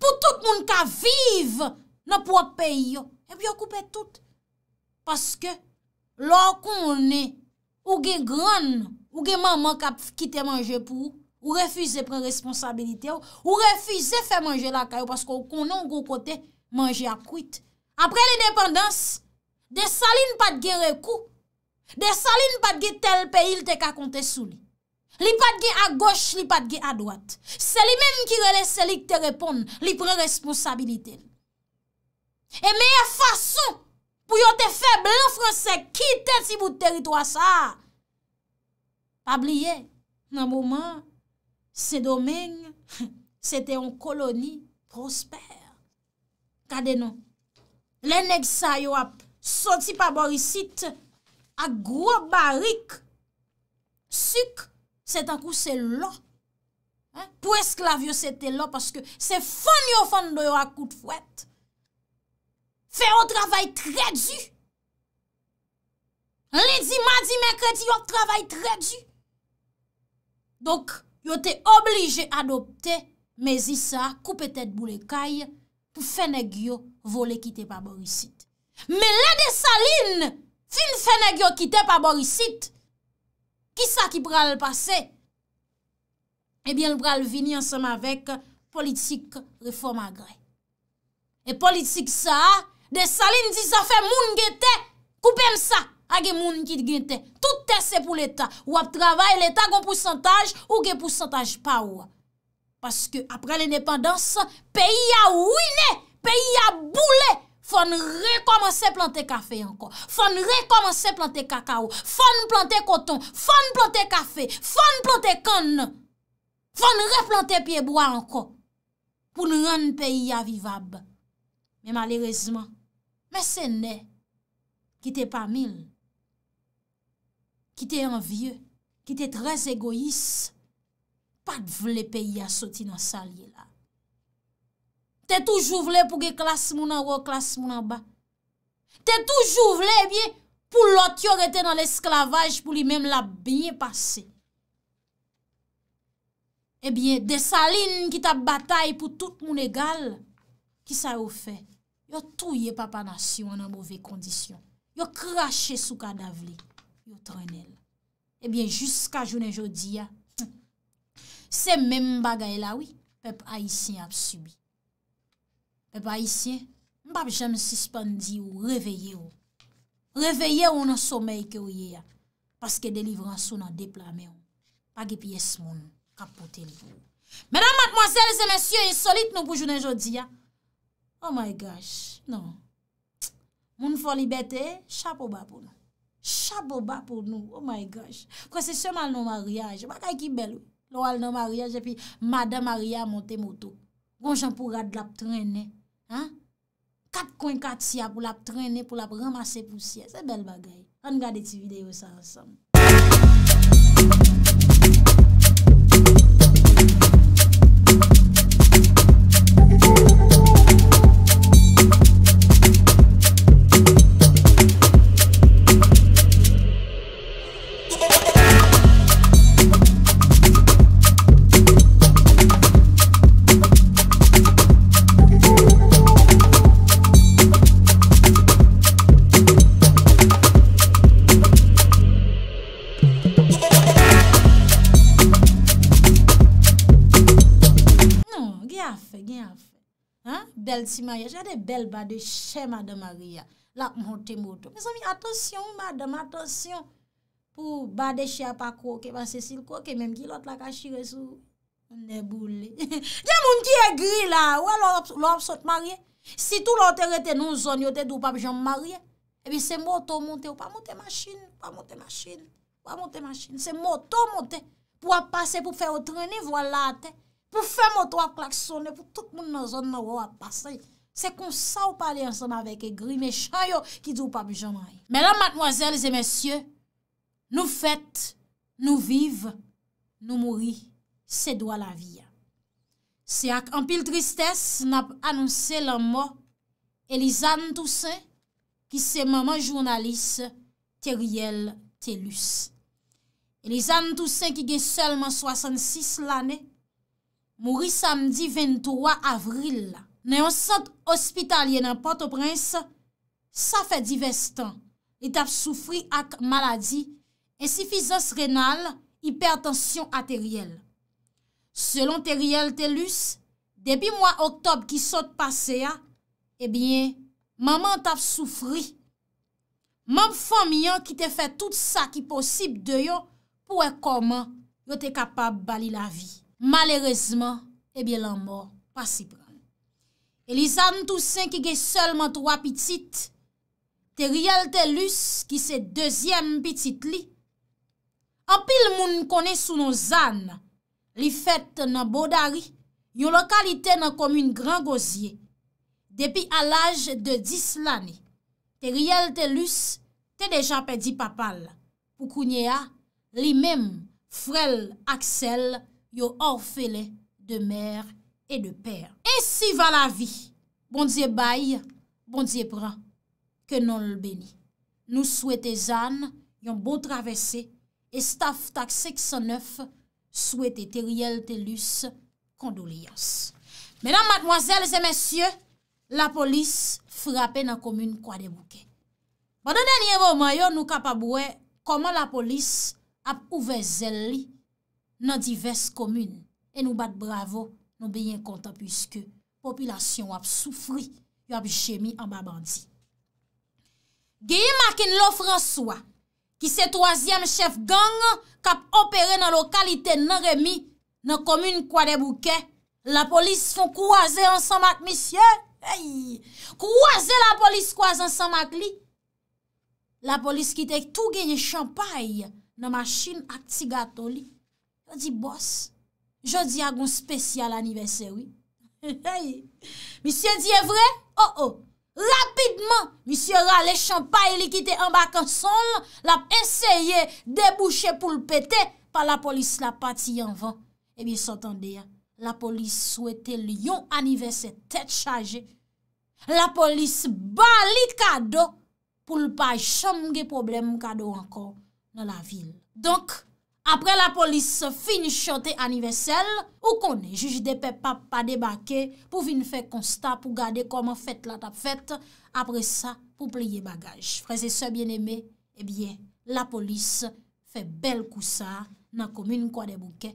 Pou tout moun ka viv nan pou ap peyo. Ebyon eh koupe tout. Paske, lor kou moun ne, ou gen gran, ou gen maman ka kite manje pou ou, ou refize pren responsabilite ou, ou refize fe manje la kayo, paske ou konon kou kote, manje akwit. Apre l'independans, de salin patge re kou, de salin patge tel pe il te ka kontesou li. Li patge a goch, li patge a dwat. Se li menm ki rele selik te repon, li pre responsabilite. E meye fason pou yo te feblan franse, ki te si bout terito asa. Pabliye, nan mouman, se domen, se te an koloni prosper. Kade nou? Le neg sa yo ap soti pa borisit ak gro barik suk setan kou se lo. Pou esklavyo se te lo paske se fon yo fon do yo ak kout fwet. Fe yo travay tre du. Li di ma di me kredi yo travay tre du. Donk yo te oblige adopte mezi sa, koupe tet bou le kaye pou fene gyo vole kite pa borisit. Me la de Saline, fin fene gyo kite pa borisit, ki sa ki pral pase? Ebyen eh pral vini ansenman vek politik reform agre. E politik sa, de Saline di zafen moun gete, koupen sa, age moun kit gete. Tout te se pou l'Etat. Ou ap travay l'Etat gwen poussantaj, ou gwen poussantaj pa oua. Paske apre l'independans, peyi a ouine, peyi a boule, fon rekomansè plante kafe anko, fon rekomansè plante kakao, fon plante koton, fon plante kafe, fon plante kon, fon replante pieboa anko, pou nou ren peyi a vivab. Men malerezman, mè sè ne, ki te pa mil, ki te an vie, ki te trez egoïsse, Pat vle peyi a soti nan salye la. Te toujou vle pou ge klas moun an wo, klas moun an ba. Te toujou vle, e eh bie, pou lot yo rete nan esklavaj, pou li menm la bine pase. E eh bie, de saline ki ta batay pou tout moun egal, ki sa ou fe, yo touye papa nasyon an an mouve kondisyon. Yo krashe sou kada vle, yo trenel. E eh bie, jiska jounen jodi ya, Se men bagay lawi, pep Aisyen ap subi. Pep Aisyen, mbap jem suspendi ou, reveye ou. Reveye ou nan somay kè ou ye ya. Paske delivran sou nan deplame ou. Pag epi esmon, kapote li. Menan matmwasele se men sye, yon solit nou pou jounen jodi ya. Oh my gosh, nan. Moun fò li bete, chapo ba pou nou. Chapo ba pou nou, oh my gosh. Kwa se seman nou mariage, bagay ki belou. Lo al nan Maria, jepi Mada Maria a monte moto. Gonjan pou gade la ptrenne. 4.4 siya pou la ptrenne, pou la ramase poussye. Se bel bagay. An gade ti video sa ansam. Si mou te moutou Mè san mi, atensyon mou mèdèm, atensyon Pou bade chè apakouke Pan sè sil kouke, mèm ki lòt lakashi resou Mè moun te moutou Dè moun ki e gri la Ouè lòp sot moutou Si tout lòt te rete nou zon yo te dòp ap jom moutou E bi se moutou moutou Pan moutou moutou Pan moutou moutou Pan moutou moutou Pou ap pase pou fè otreni Vola te pou fèm o to a klakson, pou tout moun nan zon nan wou a pasen, se kon sa ou pa li an son avek e gri, me chan yo ki di ou pa bi jomay. Mèlan matmoazèl, zè mèsyè, nou fèt, nou viv, nou mouri, se dwa la vi. Se ak anpil tristès, nap anonsè lan mo, elizan tout sè, ki se maman jounalise, teriel telus. Elizan tout sè, ki ge selman 66 l'anè, Mouri samdi 23 avril, nan yon sot ospitalye nan Port-au-Prince, sa fè divestan, li tap soufri ak maladi, ensifizans renal, hipertensyon arteriel. Selon teriel telus, debi mwa oktob ki sot pase ya, e bie, maman tap soufri. Maman fòm yon ki te fè tout sa ki posib de yon, pou e koman yo te kapab bali la vi. malerezman eh te bie lambo pasipran. E li zan tou sen ki ge selman tro apitit, te riel te lus ki se dezyen apitit li, apil moun kone sou nou zan, li fet nan bodari, yo lokalite nan komun gran goziye, depi alaj de dis lani, te riel te lus, te dejan pedi papal, pou kounye a li mem frel aksel, yo orfele de mer e de per. Esi va la vi, bondye bay, bondye pra, ke non lbeni. Nou swete zan, yon bo travese, e staf tak seksan nef, swete teriel telus, kondoliyas. Menan matmoazel se mesye, la polis frape nan komun kwa de bouke. Bada denye voman yo nou kapabwe, koman la polis ap ouve zel li, nan divers komune. E nou bat bravo, nou beyin kontan pwiske popilasyon wap soufri yo wap jemi amba bandi. Gye yi makin lo François ki se troasyan chef gang kap operen nan lokalite nan remi nan komune kwa debouke. La polis fon kouaze ansan mak misye. Kouaze la polis kouaze ansan mak li. La polis kitek tou genye champay nan masjin ak tigato li. Jodi bos. Jodi agon spesyal aniveserwi. Misyen diye vre? Oh oh. Rapidman. Misyen rale champay li kite an bakansol. Lap enseye debouche pou lpete. Pa la polis la pati anvan. Ebi sotande ya. La polis souete lyon aniveser. Tete chaje. La polis bali kado. Poul pa chanmge problem kado ankon. Nan la vil. Donk. apre la polis fin chote anivesel, ou konen juj de pe pap pa debake, pou vin fe konsta pou gade koman fet la tap fet, apre sa pou pliye bagaj. Frese se bieneme, ebyen eh la polis fe bel kousa nan komine kwa de bouke.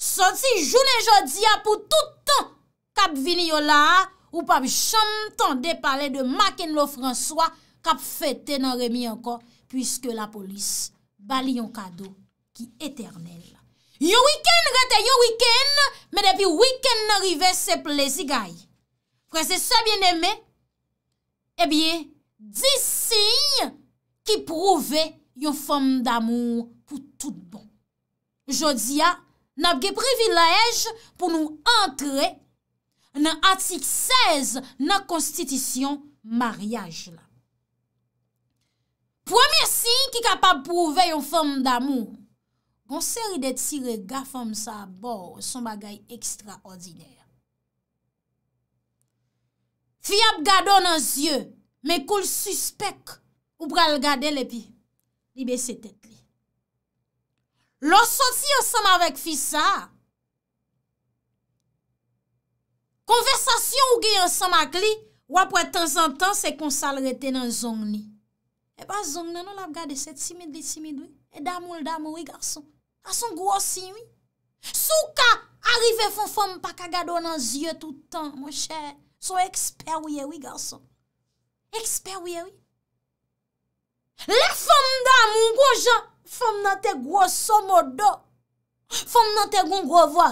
Sonsi jounen jodia pou toutan kap vini yo la, ou pap chan ton depale de maken lo fransoa, kap fete nan remi anko, pwiske la polis bali yon kado. eternel. Yo wiken rete yo wiken, me depi wiken n'arive se plezi gay. Prese se bien eme, e bie, disi ki prouve yon fom d'amou pou tout bon. Jodia, n'apge privilèj pou nou antre nan atik 16 nan konstitisyon mariage la. Premye si ki kapap prouve yon fom d'amou konseri de tire gafam sa bo ou som bagay ekstra ordine. Fi ap gado nan zye, men kol suspek ou pral gadele pi, libe se tet li. Lo soti ou som avek fi sa, konversasyon ou ge ou som ak li, wapwe tan zan tan se konsal rete nan zong ni. E ba zong nan nou la ap gade se, si midli, si midli, e damou, damou, wey garson. Ason gwo si, wè. Sou ka arrive fon fòm pa kagado nan zye toutan, mwen chè. Sou eksper wè, wè, wè, garson. Eksper wè, wè, wè. La fòm nan mwen gwo jan, fòm nan te gwo somodo. Fòm nan te goun gwo vwa.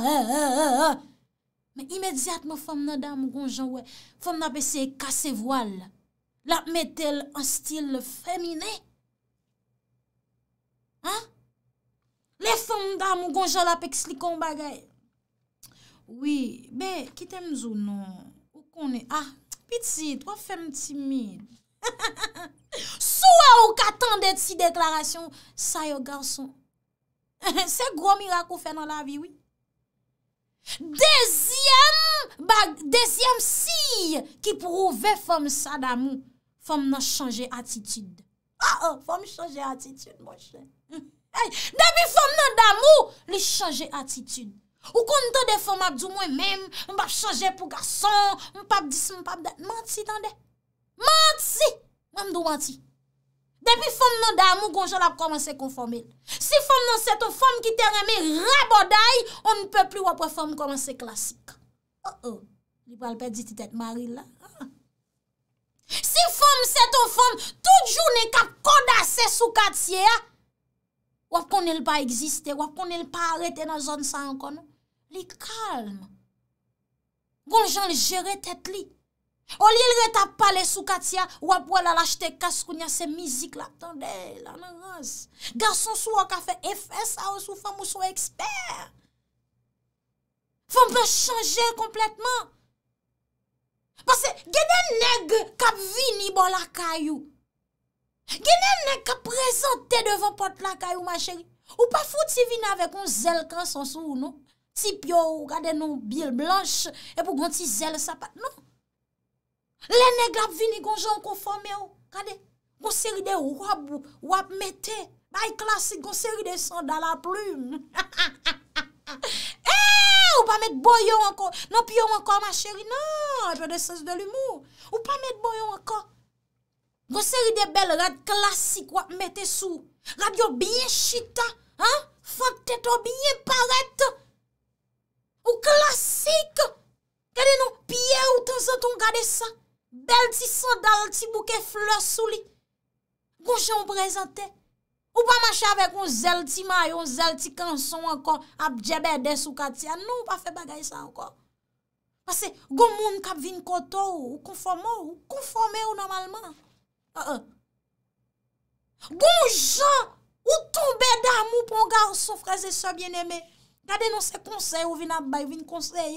Men imedziat mwen fòm nan nan mwen gwo jan, wè. Fòm nan pe se kase voal. La metel an stil fèmine. Ha? Ha? Le fèm d'amou gonjola pek slikon bagay. Oui, be, kitèm zounon. Ou konè? Ah, petit, wè fèm timide. Sou wè ou katandè ti deklarasyon, sa yo garson. Se gro mirak ou fè nan la vi, oui. Dezyem bag, dezyem si, ki prouve fèm sa d'amou, fèm nan chanje atitude. Ah, ah fèm chanje atitude, mò chèm. Depi fom nan damou, li chanje atitune. Ou kon ton de fom abdou mwen menm, mbap chanje pou gason, mbap dis, mbap dat. Manti tan de? Manti! Mwen mdo manti. Depi fom nan damou, gonjol ap komanse kon fomen. Si fom nan seton fom ki te reme rabo daye, on ne pe pli wapwe fom komanse klasik. Oh oh, ni palpe di titet mari la. Si fom seton fom, tout jounen kap kodase sou katye ya, Wap kon el pa egziste, wap kon el pa arete nan zon sa an kon. Li kalm. Gwa l jen l jere tet li. O li l reta pale sou kati ya, wap wala l achte kaskoun ya se mizik la. Tande, la nan rase. Gason sou wak afe FSA ou sou fam ou sou ekspert. Fon pe chanje kompletman. Pase genen neg kap vini bon la kayou. Ginev nek ap prezante devon pot lakay ou ma cheri Ou pa foute si vin ave kon zel kan sansou ou nou Ti pyo ou kade nou bil blanche E pou kon ti zel sapat nou Len nek ap vini kon jan kon fome ou Kade kon seri de wap ou wap mette Bay klasik kon seri de sonda la plume eh, Ou pa met boyon ankon Non pyo ankon ma cheri Non, jwede sens de l'humour Ou pa met boyon ankon Gon seri de bel rad klasik wap mette sou. Rab yo byen chita, fante to byen paret. Ou klasik, gade nou pye ou tan zan ton gade san. Bel ti san dal ti bouke fleur sou li. Gon chan ou prezante. Ou pa mache avek ou zel ti may, ou zel ti kan son ankon, ap jebe de sou katia. Nou ou pa fe bagay san ankon. Pase, gon moun kap vin koto ou, ou konforme ou, ou konforme ou normalman. Ah, ah. Gon jan, ou tombe da mou pou nga ou sou freze sou bieneme Gade nou se konsey ou vin abay, vin konsey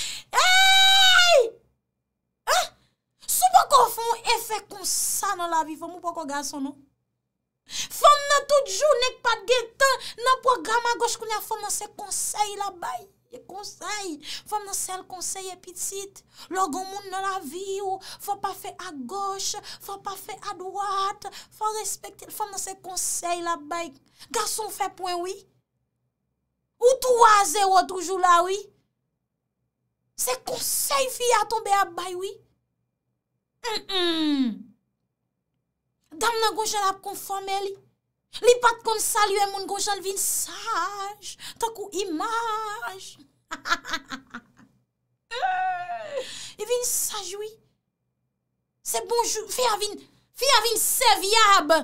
Sou pou kon foun efek konsey nan la vi, pou mou pou kon gaso nou Foun nan tout jou, nek pa gen tan, nan pou gama goch koun ya foun nan se konsey la bay E konsey, fòm nan sel konsey epizit. Lò gòmoun nan la vi ou, fòm pa fè a goch, fòm pa fè a dwat, fòm respektil. Fòm nan se konsey la bay, gason fè pwè wè. Ou tou wazè wò toujou la wè. Se konsey fi a tombe a bay wè. Dam nan gòjè la konfòmè li. Li pat kon salye moun gosan li vin saj. Takou imaj. Li vin saj wye. Se bon jwye. Fi avin seviab.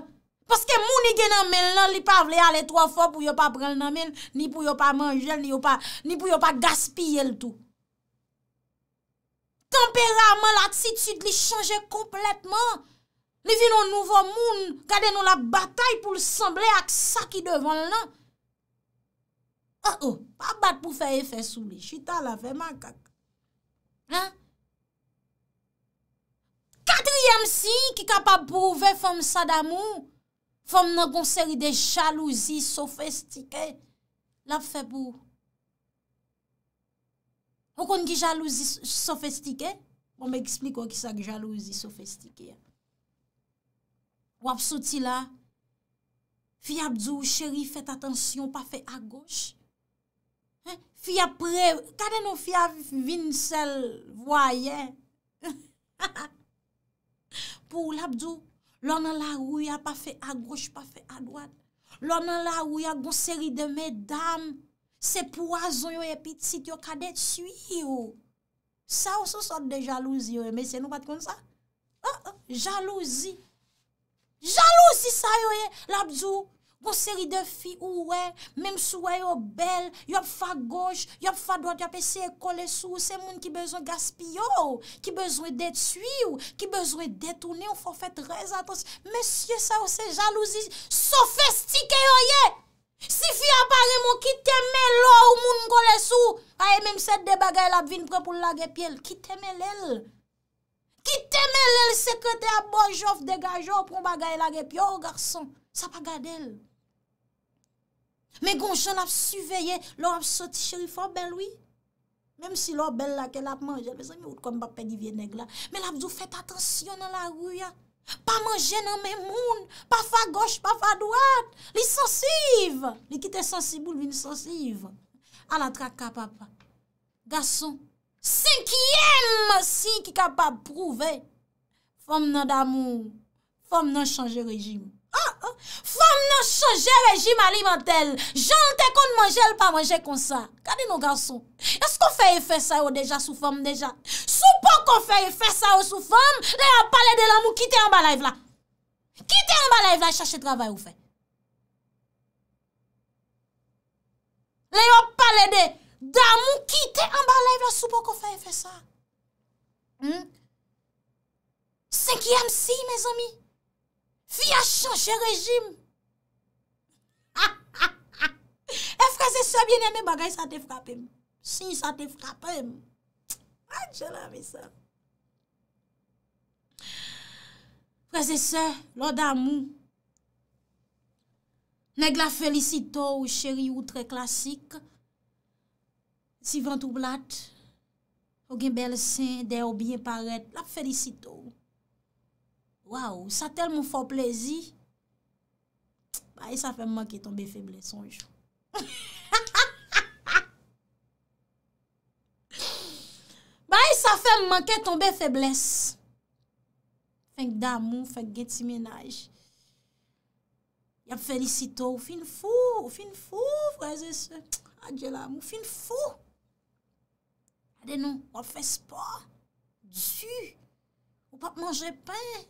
Paske moun i gen nan men lan. Li pa vle ale 3 fò pou yo pa pren nan men. Ni pou yo pa manjel. Ni pou yo pa gaspiyel tout. Temperament, l'attitude li chanje kompletman. Li vi nou nouvo moun, kade nou la batay pou l'semble ak sa ki devan lan. Oh oh, pa bat pou fe efesou li. Chita la fe makak. Ha? Katriyem si, ki kapap prouve fom sa damou, fom nan konseri de jalouzi sofestike. La fe pou. Fokon ki jalouzi sofestike? Mwen bon, mwen eksplik wak ki sa ki jalouzi sofestike ya. Wap soti la, fi abdou, chéri, fèt atensyon, pa fè a goch. Fi apre, kade nou fi a vinsel, voyen. Pou wap djou, lò nan la rou ya pa fè a goch, pa fè a doat. Lò nan la rou ya gonseri de medam, se poazon yo epitit, yo kade tsyi yo. Sa ou se sot de jalouzi yo, e mè se nou pat kon sa? A, ah, a, ah, jalouzi. Jalouzi sa yo ye, lapdjou, monseri de fi ou we, memsou we yo bel, yop fa goj, yop fa doj, yop eseye kolesou, se moun ki bezwe gaspiyo, ki bezwe detuyo, ki bezwe detouni, ou fò fè trez atonsi, mesye sa yo se jalouzi, sofestike yo ye, si fi aparemo ki teme lo ou moun kolesou, aye memsè de bagay lapvin prè pou lage piel, ki teme lèl. Ki teme lè lè sekwete ap bojof degajop, ou prou bagay lage, pi ou garçon, sa pa gade lè. Mè gonjon ap suveyè, lò ap soti chéri fò bel wè. Mèm si lò bel lakè l ap manjè, mè sa mè ou kon bak pe di vye neg la. Mè l ap zou fèt atensyon nan la rouya. Pa manjè nan mè moun. Pa fa goch, pa fa doat. Li sensiv. Li ki te sensibou, li li sensiv. A la traka papa. Gason, Sikyem si ki kapap prouve Fom nan damou Fom nan chanje rejim Fom nan chanje rejim alimentel Jante kon manje l pa manje konsa Kade nou gansou Es kon feye fe sa yo deja sou fom deja Sou po kon feye fe sa yo sou fom Le yo pale de lan mou kite an balay vla Kite an balay vla chache travay ou fe Le yo pale de Damou ki te amba lev la soupo ko fè e fè sa. Sekyem hmm? si, mè zami. Fi a chanche rejim. E freze se, bienè mè bagay sa te frapè mè. Si, sa te frapè mè. Adjè la mè sa. Freze se, lo damou. Nèk la felisito ou chéri ou tre klasik. Sivant ou blat, ou gen bel sen, de ou bien paret, la ferisito ou. Waou, sa tel moun fò plezi, ba e sa fè m manke ton be febles, sonjou. Ba e sa fè m manke ton be febles, fèk dam moun, fèk gen tsi menaj. Ya ferisito ou, fin fò, fin fò, fò e zè sè. Adjè la moun, fin fò. de nou, ou fè spò, djou, ou pa manjè pen,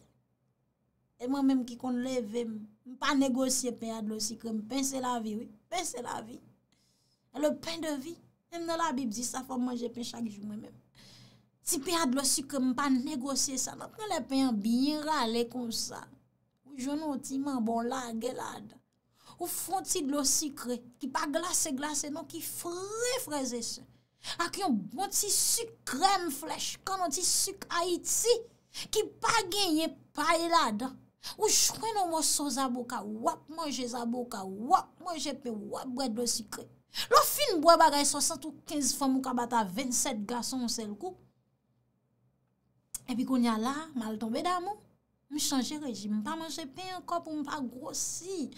e mwen mèm ki kon lè vèm, mwen pa negosye pen ad lo si kèm, pen se la vi, oui, pen se la vi, e le pen de vi, mèm nan la bib zi sa fò manjè pen chak jou mèm mèm, ti pen ad lo si kèm, mwen pa negosye sa, mwen le pen bin râle kon sa, ou jounou ti mèm bon la gelade, ou fon ti lo si kèm, ki pa glase glase, nou ki frè frèze se, ak yon bon ti suk krem flesh konon ti suk Haiti ki pa genye pay la dan ou chwenon mou sou zabou ka wap manje zabou ka wap manje pe wap bret de suk lo fin bwe bagay 75 fem mou kabata 27 gason sel kou epi konya la mal tombe da mou mou chanje rejim mou pa manje pe mou pa grossi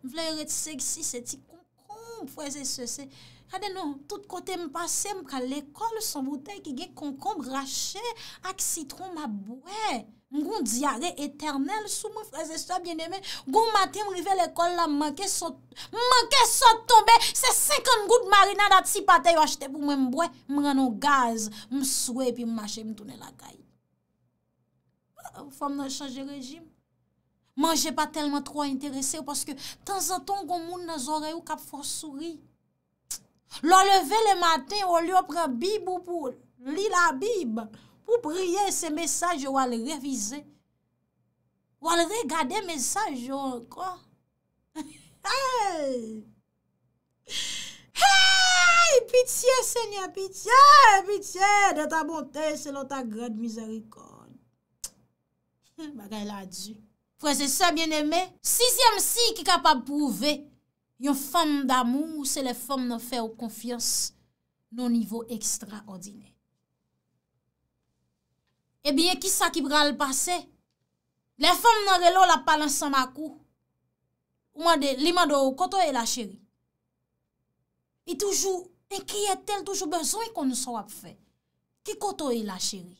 mou vle rejit seksi se ti koukou mou fwese se se Adè nou, tout kote m'passe, m'ka l'ekol, son bouteille ki gen konkomb rache ak sitron m'abouè. M'gon diare eternel sou mwen fraze sou a bienemè. M'gon matè m'rive l'ekol la, m'manke sot, m'manke sot tombe. Se 50 gout marina dat si patè yo achete pou mwen m'bouè, m'ranou gaz, m'souè pi m'mache, m'toune lakay. Ah, Fòm nan chanje rejim. Manje pa telman tro a interese, paske tan zaton goun moun nan zoreyo kap fòs souri. Lo leve le maten, o li yo pre bib ou pou li la bib pou priye se mesaj yo wale revize. Wale regade mesaj yo anko. Hey! Hey! Pitye, senye, pitye, pitye de ta bonte selon ta grete mizerikon. Mwagay la di. Fwese se bieneme, sizyem si ki kapap pouve. Yon fèm d'amou non eh ou se lè fèm nan fè ou konfians nan nivou ekstra ordine. E bie, ki sa ki bral pase? Lè fèm nan relo la palan san makou. Ou mwade, li mwade ou koto e la chéri. E toujou, enkiye tel toujou bezoy kon sou ap fè. Ki koto e la chéri.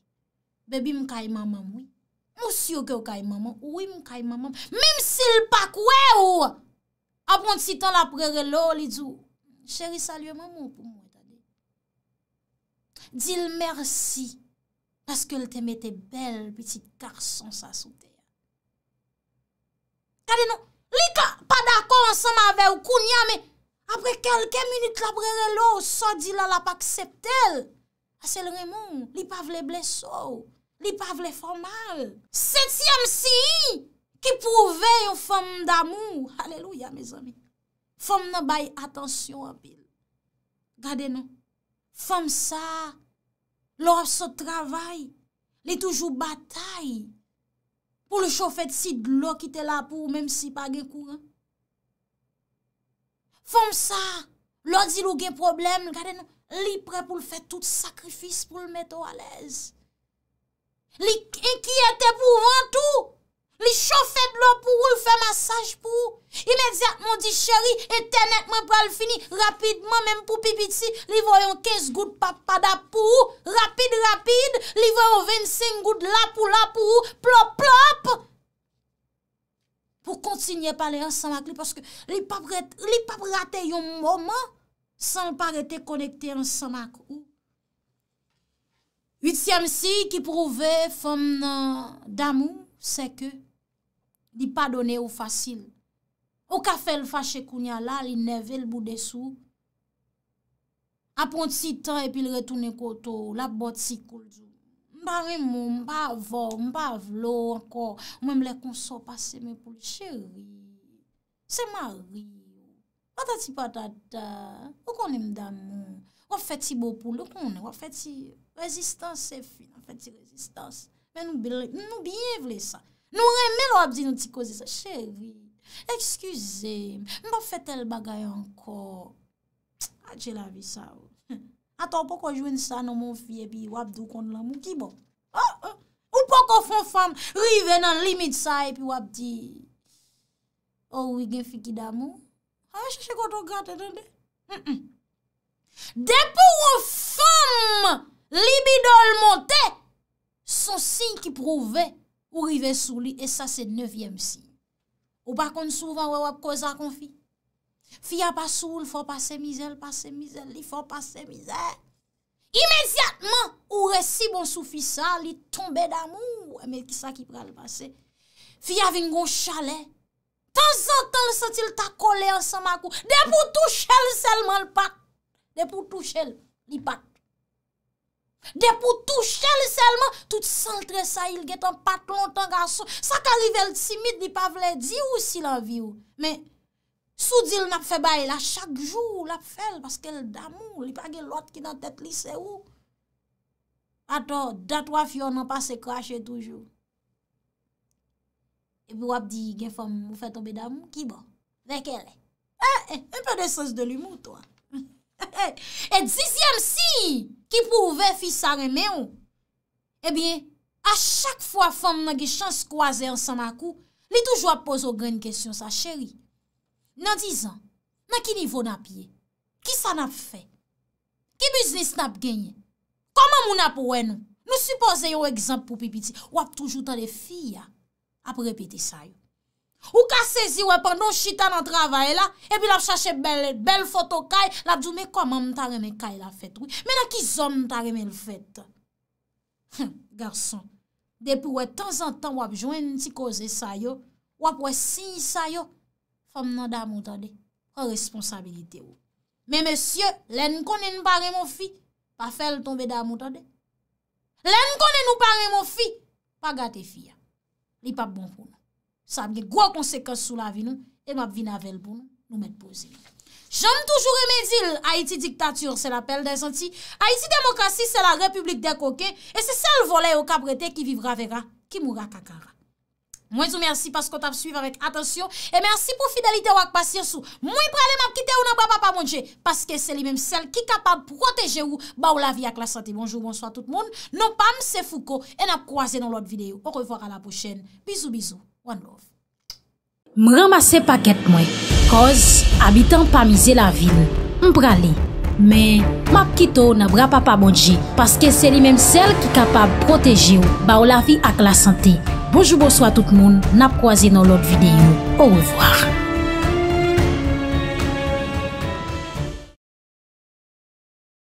Bebi mkai mamam ou, mwosyo ke wkai mamam, ou wimkai mamam. Mim si l pak wè ou wè. apon ti tan la prere lo, li djou, chéri salye maman pou mwen. Dil mersi, paske l te mette bel, piti karson sa sou tè. Li ka pa dako ansan ma ve ou kounya, apre kelke minute la prere lo, sa di la la pa akseptel. Ase l remon, li pa vle blesou, li pa vle formal. Setyem siyi, Ki pou ve yon fèm d'amou. Hallelouya, me zami. Fèm nan baye atensyon apil. Gade nou. Fèm sa, lò sot travay, li toujou batay. Pou lè chow fèd si d'lò ki te lapou, mèm si pa gen kou. Fèm sa, lò zilou gen problem, li prè pou lè fè tout sakrifis, pou lè mèt ou alèz. Li ki etè pou vantou, Li chow fèd lò pou ou, fè massage pou ou, imediat moun di chèri, etè net moun pral fini, rapidman, mèm pou pipiti, li voyon kez gout papadap pou ou, rapid, rapid, li voyon 25 gout lapou lapou ou, plop, plop, pou kontinye pale an samak li, paske li pap rate yon mouman, san pa rete konekte an samak ou. Yit siyam si, ki prouve fòm nan damou, se ke, Di pa donè ou fasil. Ou ka fè l fache kounya la, li neve l bou dessou. A pronti tan epi l retounen koto, la bot si kou l zou. Mpare mou, mpare vò, mpare vlò ankon. Mwèm lè konso pase mè pou chèri. Se mwari. Patati patata. Ou konè mdamou. Ou feti bopoul, ou konè. Ou feti rezistans se fin. Ou feti rezistans. Mwen nou biye vle sa. Nou remen wap di nou ti koze sa. Chevi, ekskusem, mba fete l bagay anko. A dje lavi sa ou. Atan pou konjwen sa nou moun fi epi wap do kon lan moun ki bon. Ou pou kon fon fam rive nan limit sa epi wap di oh, ou wigen fikid amou. A ah, yon chè chè koto gata etende. Depou ou fam libido l montè son sin ki prouvé Ou rive sou li, e sa se nevyem si. Ou pa kon souvan wè wè koza kon fi. Fi a pa sou, fò pa se mizèl, pa se mizèl li, fò pa se mizèl. Imediatman, ou resi bon sou fi sa, li tombe damou, e me ki sa ki pral pase. Fi a vingon chalè, tan zantan le sentil ta kole an sa makou, de pou touche l selman l pak. De pou touche l, li pak. De pou tou chel selman, tout sentre sa il gen ton patlon, ton ganson. Sa ka li vel simit, li pa vle di ou si lan vi ou. Men, sou dil map fe baye la, chak jou lap fel, paske l damou, li pa gen lot ki nan tet li se ou. Pato, dat waf yo nan pa se krashe toujou. E bou ap di gen fom mou fe tobe damou, ki bon, veke le. E, eh, e, eh, e, pe de sens de l'humou to an. E dizyen si, ki pou ve fi sa reme ou, ebyen, eh a chak fwa fwam nan ge chans kwa ze ansan makou, li toujou ap pozo gren kestyon sa cheri. Nan dizan, nan ki nivou nap ye, ki sa nap fe, ki biznis nap genye, koman moun ap ouen, nou suppose yo ekzamp pou pipiti, wap toujou tan de fi ya, ap repiti sa yon. Ou ka sezi wè pandon chita nan travay la, epi la chache bel foto kay, la djoume kwa mam ta reme kay la fèt wè. Mè nan ki zon ta reme l fèt? Garson, depi wè tan zan tan wè jwen ti koze sa yo, wè wè sin sa yo, fòm nan damoutade, wè responsabilite wè. Mè mè sye, lè n konen parè mò fi, pa fel tombe damoutade. Lè n konen ou parè mò fi, pa gate fi ya. Li pa bon founan. sa ap ge gwa konsekans sou la vi nou, e map vi navel pou nou, nou met pose. Jom toujou remedil, Haiti diktatur se la pel non, de zanti, Haiti demokrasi se la republik de koke, e se sel vole ou kabrete ki vivra vera, ki moura kakara. Mwen sou mersi paskot ap suiv avèk, atensyon, e mersi pou fidelite wak pasir sou, mwen pralè map kite ou nan bra pa pa mounje, paske se li menm sel ki kapab proteje ou, ba ou la vi ak la sante. Bonjour, bonsoit tout moun, non pa mse fouko, en ap kroaze nan lot videyo. Ou revoar a la pochen, biz M ramase paket mwen Koz, abitan pa mize la vil M prale Men, map kito na bra pa pa bodje Paske se li menm sel ki kapab Proteji ou, ba ou la vi ak la sante Bojoubo swa tout moun Nap kwa zi nan lot videyo Ouwevoar